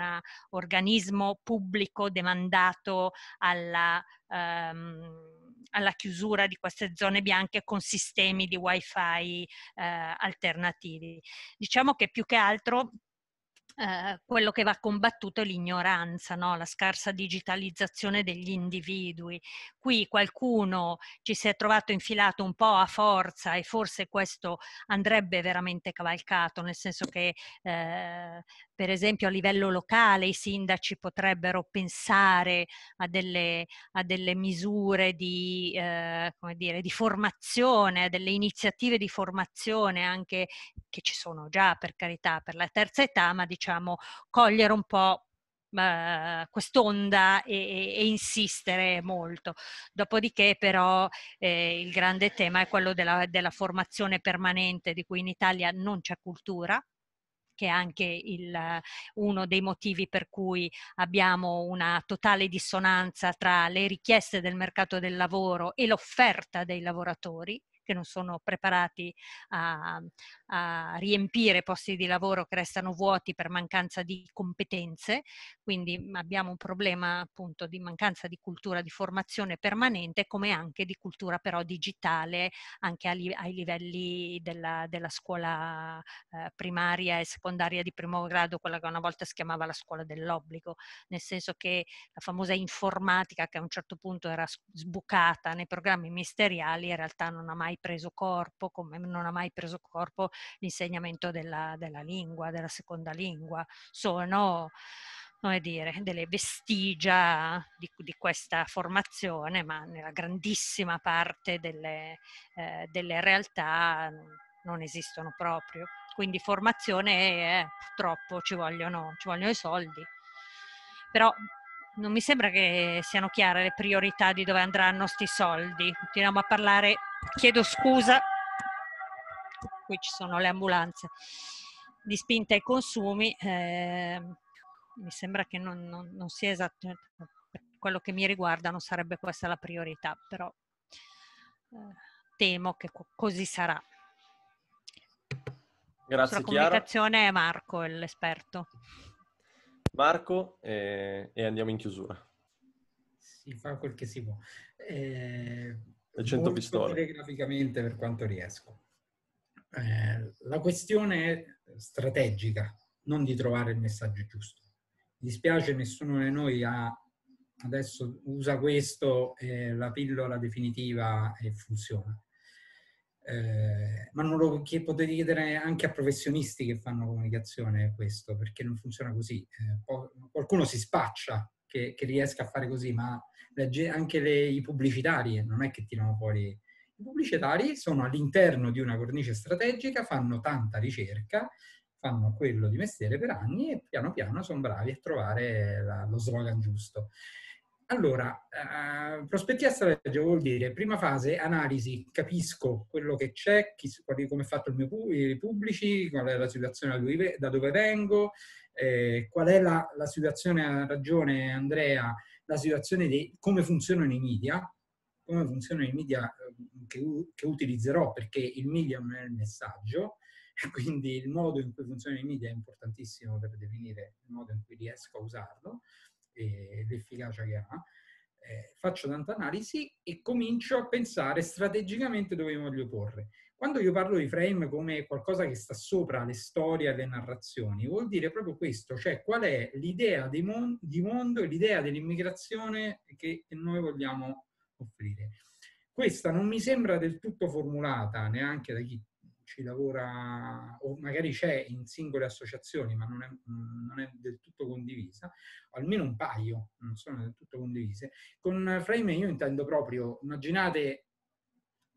organismo pubblico demandato alla... Ehm, alla chiusura di queste zone bianche con sistemi di wifi eh, alternativi. Diciamo che più che altro eh, quello che va combattuto è l'ignoranza, no? la scarsa digitalizzazione degli individui. Qui qualcuno ci si è trovato infilato un po' a forza e forse questo andrebbe veramente cavalcato, nel senso che eh, per esempio a livello locale i sindaci potrebbero pensare a delle, a delle misure di, eh, dire, di, formazione, a delle iniziative di formazione anche che ci sono già per carità per la terza età, ma diciamo cogliere un po' eh, quest'onda e, e, e, insistere molto. Dopodiché però eh, il grande tema è quello della, della formazione permanente di cui in Italia non c'è cultura, che è anche il, uno dei motivi per cui abbiamo una totale dissonanza tra le richieste del mercato del lavoro e l'offerta dei lavoratori che non sono preparati a, a riempire posti di lavoro che restano vuoti per mancanza di competenze, quindi mhmm, abbiamo un problema appunto di mancanza di cultura di formazione permanente come anche di cultura però digitale anche ai, ai livelli della, della scuola eh, primaria e secondaria di primo grado, quella che una volta si chiamava la scuola dell'obbligo, nel senso che la famosa informatica che a un certo punto era sbucata nei programmi ministeriali in realtà non ha mai preso corpo, come non ha mai preso corpo l'insegnamento della, della lingua, della seconda lingua. Sono come dire, delle vestigia di, di, questa formazione, ma nella grandissima parte delle, eh, delle realtà non esistono proprio. Quindi formazione è, purtroppo ci vogliono, ci vogliono i soldi. Però non mi sembra che siano chiare le priorità di dove andranno sti soldi. Continuiamo a parlare, chiedo scusa, qui ci sono le ambulanze, di spinta ai consumi, eh, mi sembra che non, non, non sia esatto, per quello che mi riguarda, non sarebbe questa la priorità, però eh, temo che co- così sarà. Grazie Chiara. La comunicazione Chiara. è Marco l'esperto. Marco e, eh, e andiamo in chiusura. Si fa quel che si può. Eh, Le 100 pistole. Graficamente per quanto riesco. Eh, la questione è strategica, non di trovare il messaggio giusto. Mi dispiace, nessuno di noi ha adesso usa questo, eh, la pillola definitiva e funziona eh, ma non lo che potete chiedere anche a professionisti che fanno comunicazione questo, perché non funziona così. Eh, qualcuno si spaccia che, che, riesca a fare così, ma le, anche le, i pubblicitari eh, non è che tirano fuori. I pubblicitari sono all'interno di una cornice strategica, fanno tanta ricerca, fanno quello di mestiere per anni e piano piano sono bravi a trovare la, lo slogan giusto. Allora, uh, eh, prospettiva strategica vuol dire prima fase analisi, capisco quello che c'è, come è fatto il mio pubblici, qual è la situazione da dove, vengo, eh, qual è la, la situazione, ha ragione Andrea, la situazione di come funzionano i media, come funzionano i media ehm, che, che utilizzerò perché il media non è il messaggio, quindi il modo in cui funzionano i media è importantissimo per definire il modo in cui riesco a usarlo l'efficacia che ha, eh, faccio tanta analisi e comincio a pensare strategicamente dove mi voglio porre. Quando io parlo di frame come qualcosa che sta sopra le storie e le narrazioni, vuol dire proprio questo, cioè qual è l'idea mon- di mondo e l'idea dell'immigrazione che noi vogliamo offrire. Questa non mi sembra del tutto formulata neanche da chi ci lavora o magari c'è in singole associazioni ma non è, non è, del tutto condivisa, almeno un paio non sono del tutto condivise. Con Frame io intendo proprio, immaginate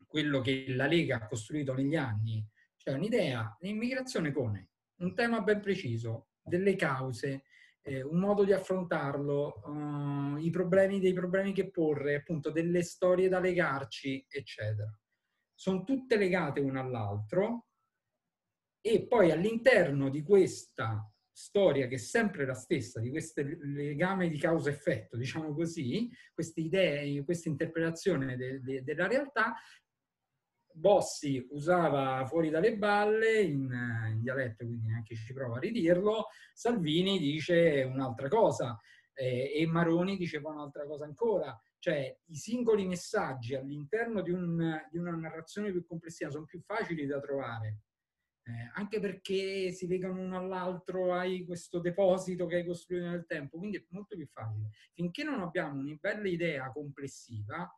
quello che la Lega ha costruito negli anni, cioè un'idea di immigrazione con un tema ben preciso, delle cause, eh, un modo di affrontarlo, uh, i problemi dei problemi che porre, appunto delle storie da legarci, eccetera sono tutte legate una all'altro e poi all'interno di questa storia che è sempre la stessa, di questo legame di causa-effetto, diciamo così, queste idee, questa interpretazione de, de, della realtà, Bossi usava fuori dalle balle in, in dialetto, quindi neanche ci prova a ridirlo, Salvini dice un'altra cosa. Eh, e Maroni diceva un'altra cosa ancora, cioè i singoli messaggi all'interno di, un, di una narrazione più complessiva sono più facili da trovare, eh, anche perché si legano uno all'altro, hai questo deposito che hai costruito nel tempo, quindi è molto più facile. Finché non abbiamo una bella idea complessiva,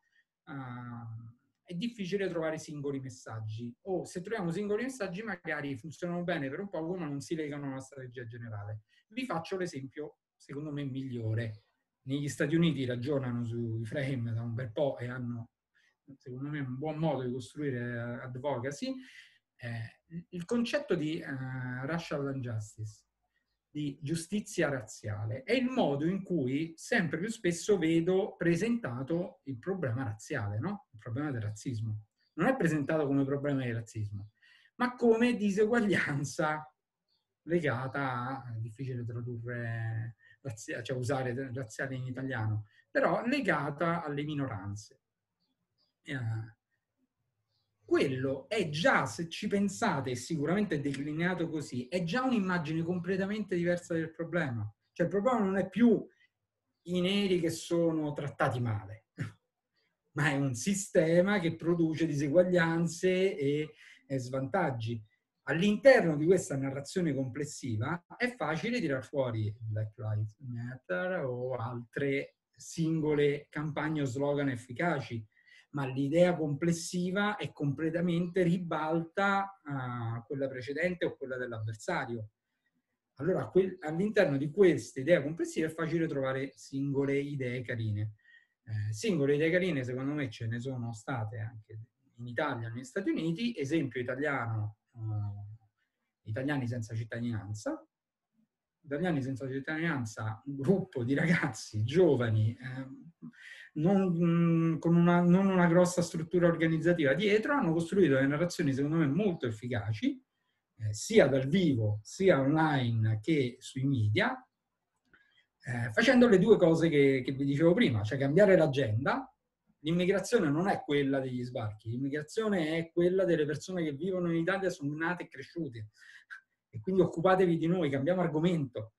eh, è difficile trovare singoli messaggi o se troviamo singoli messaggi magari funzionano bene per un po' ma non si legano alla strategia generale. Vi faccio l'esempio secondo me, migliore. Negli Stati Uniti ragionano sui frame da un bel po' e hanno, secondo me, un buon modo di costruire advocacy. Eh, il concetto di uh, racial justice, di giustizia razziale, è il modo in cui sempre più spesso vedo presentato il problema razziale, no? il problema del razzismo. Non è presentato come problema di razzismo, ma come diseguaglianza legata a, è difficile tradurre cioè usare razziale in italiano, però legata alle minoranze. Eh, quello è già, se ci pensate, sicuramente declinato così, è già un'immagine completamente diversa del problema. Cioè il problema non è più i neri che sono trattati male, ma è un sistema che produce diseguaglianze e, e svantaggi. All'interno di questa narrazione complessiva è facile tirar fuori Black Lives Matter o altre singole campagne o slogan efficaci, ma l'idea complessiva è completamente ribalta a quella precedente o quella dell'avversario. Allora, all'interno di questa idea complessiva è facile trovare singole idee carine. Eh, singole idee carine, secondo me, ce ne sono state anche in Italia, negli Stati Uniti. Esempio italiano eh, italiani senza cittadinanza, italiani senza cittadinanza, un gruppo di ragazzi giovani eh, non, mm, con una, non una grossa struttura organizzativa dietro, hanno costruito delle narrazioni secondo me molto efficaci, eh, sia dal vivo, sia online che sui media, eh, facendo le due cose che, che vi dicevo prima, cioè cambiare l'agenda, l'immigrazione non è quella degli sbarchi, l'immigrazione è quella delle persone che vivono in Italia, sono nate e cresciute. E quindi occupatevi di noi, cambiamo argomento.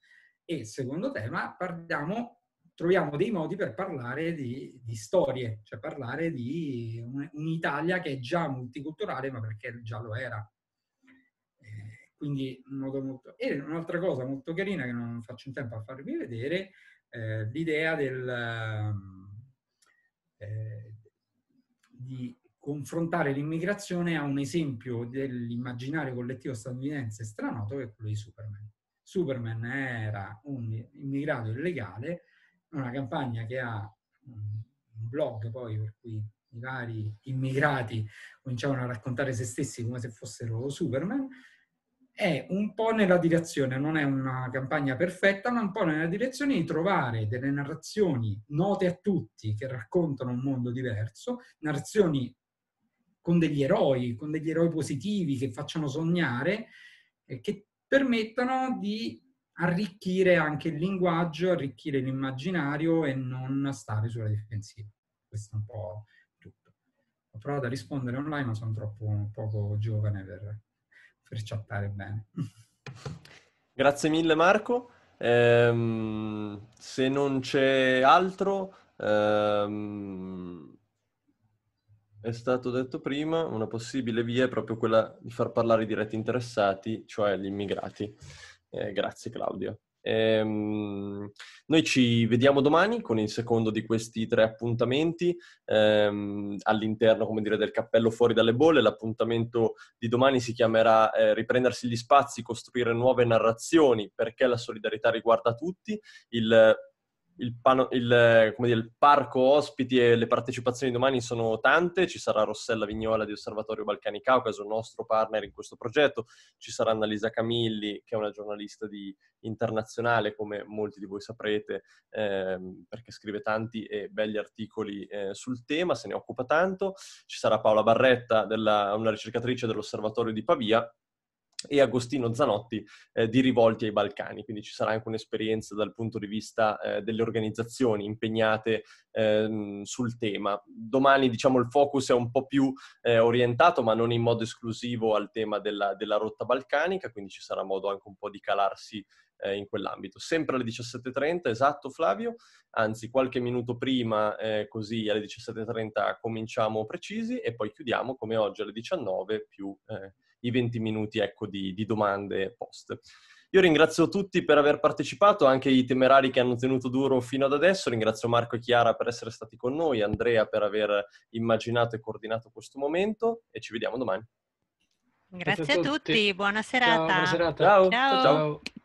E secondo tema, parliamo, troviamo dei modi per parlare di, di storie, cioè parlare di un'Italia che è già multiculturale, ma perché già lo era. Eh, quindi un modo molto... E un'altra cosa molto carina che non faccio in tempo a farvi vedere, eh, l'idea del eh, di confrontare l'immigrazione a un esempio dell'immaginario collettivo statunitense stranoto che è quello di Superman. Superman era un immigrato illegale, una campagna che ha un blog poi per cui i vari immigrati cominciavano a raccontare se stessi come se fossero Superman è un po' nella direzione, non è una campagna perfetta, ma un po' nella direzione di trovare delle narrazioni note a tutti che raccontano un mondo diverso, narrazioni con degli eroi, con degli eroi positivi che facciano sognare, eh, che permettano di arricchire anche il linguaggio, arricchire l'immaginario e non stare sulla difensiva. Questo è un po' tutto. Ho provato a rispondere online, ma sono troppo poco giovane per per chattare bene. Grazie mille Marco. Ehm, se non c'è altro, ehm, è stato detto prima, una possibile via è proprio quella di far parlare i diretti interessati, cioè gli immigrati. Eh, grazie Claudio. Ehm, noi ci vediamo domani con il secondo di questi tre appuntamenti ehm, all'interno dire, del cappello fuori dalle bolle. L'appuntamento di domani si chiamerà eh, Riprendersi gli spazi, costruire nuove narrazioni perché la solidarietà riguarda tutti. Il il, pano, il, dire, il, parco ospiti e le partecipazioni domani sono tante, ci sarà Rossella Vignola di Osservatorio Balcani Caucaso, nostro partner in questo progetto, ci sarà Annalisa Camilli che è una giornalista di, internazionale come molti di voi saprete eh, perché scrive tanti e belli articoli eh, sul tema, se ne occupa tanto, ci sarà Paola Barretta, della, una ricercatrice dell'Osservatorio di Pavia e Agostino Zanotti eh, di Rivolti ai Balcani, quindi ci sarà anche un'esperienza dal punto di vista eh, delle organizzazioni impegnate eh, sul tema. Domani diciamo il focus è un po' più eh, orientato, ma non in modo esclusivo al tema della, della, rotta balcanica, quindi ci sarà modo anche un po' di calarsi eh, in quell'ambito. Sempre alle 17.30, esatto Flavio, anzi qualche minuto prima, eh, così alle 17.30 cominciamo precisi e poi chiudiamo come oggi alle 19 più... Eh, i 20 minuti ecco, di, di domande post. Io ringrazio tutti per aver partecipato, anche i temerari che hanno tenuto duro fino ad adesso. Ringrazio Marco e Chiara per essere stati con noi, Andrea per aver immaginato e coordinato questo momento e ci vediamo domani. Grazie, Grazie a tutti, tutti. buona serata. Ciao, buona serata. ciao. ciao. ciao.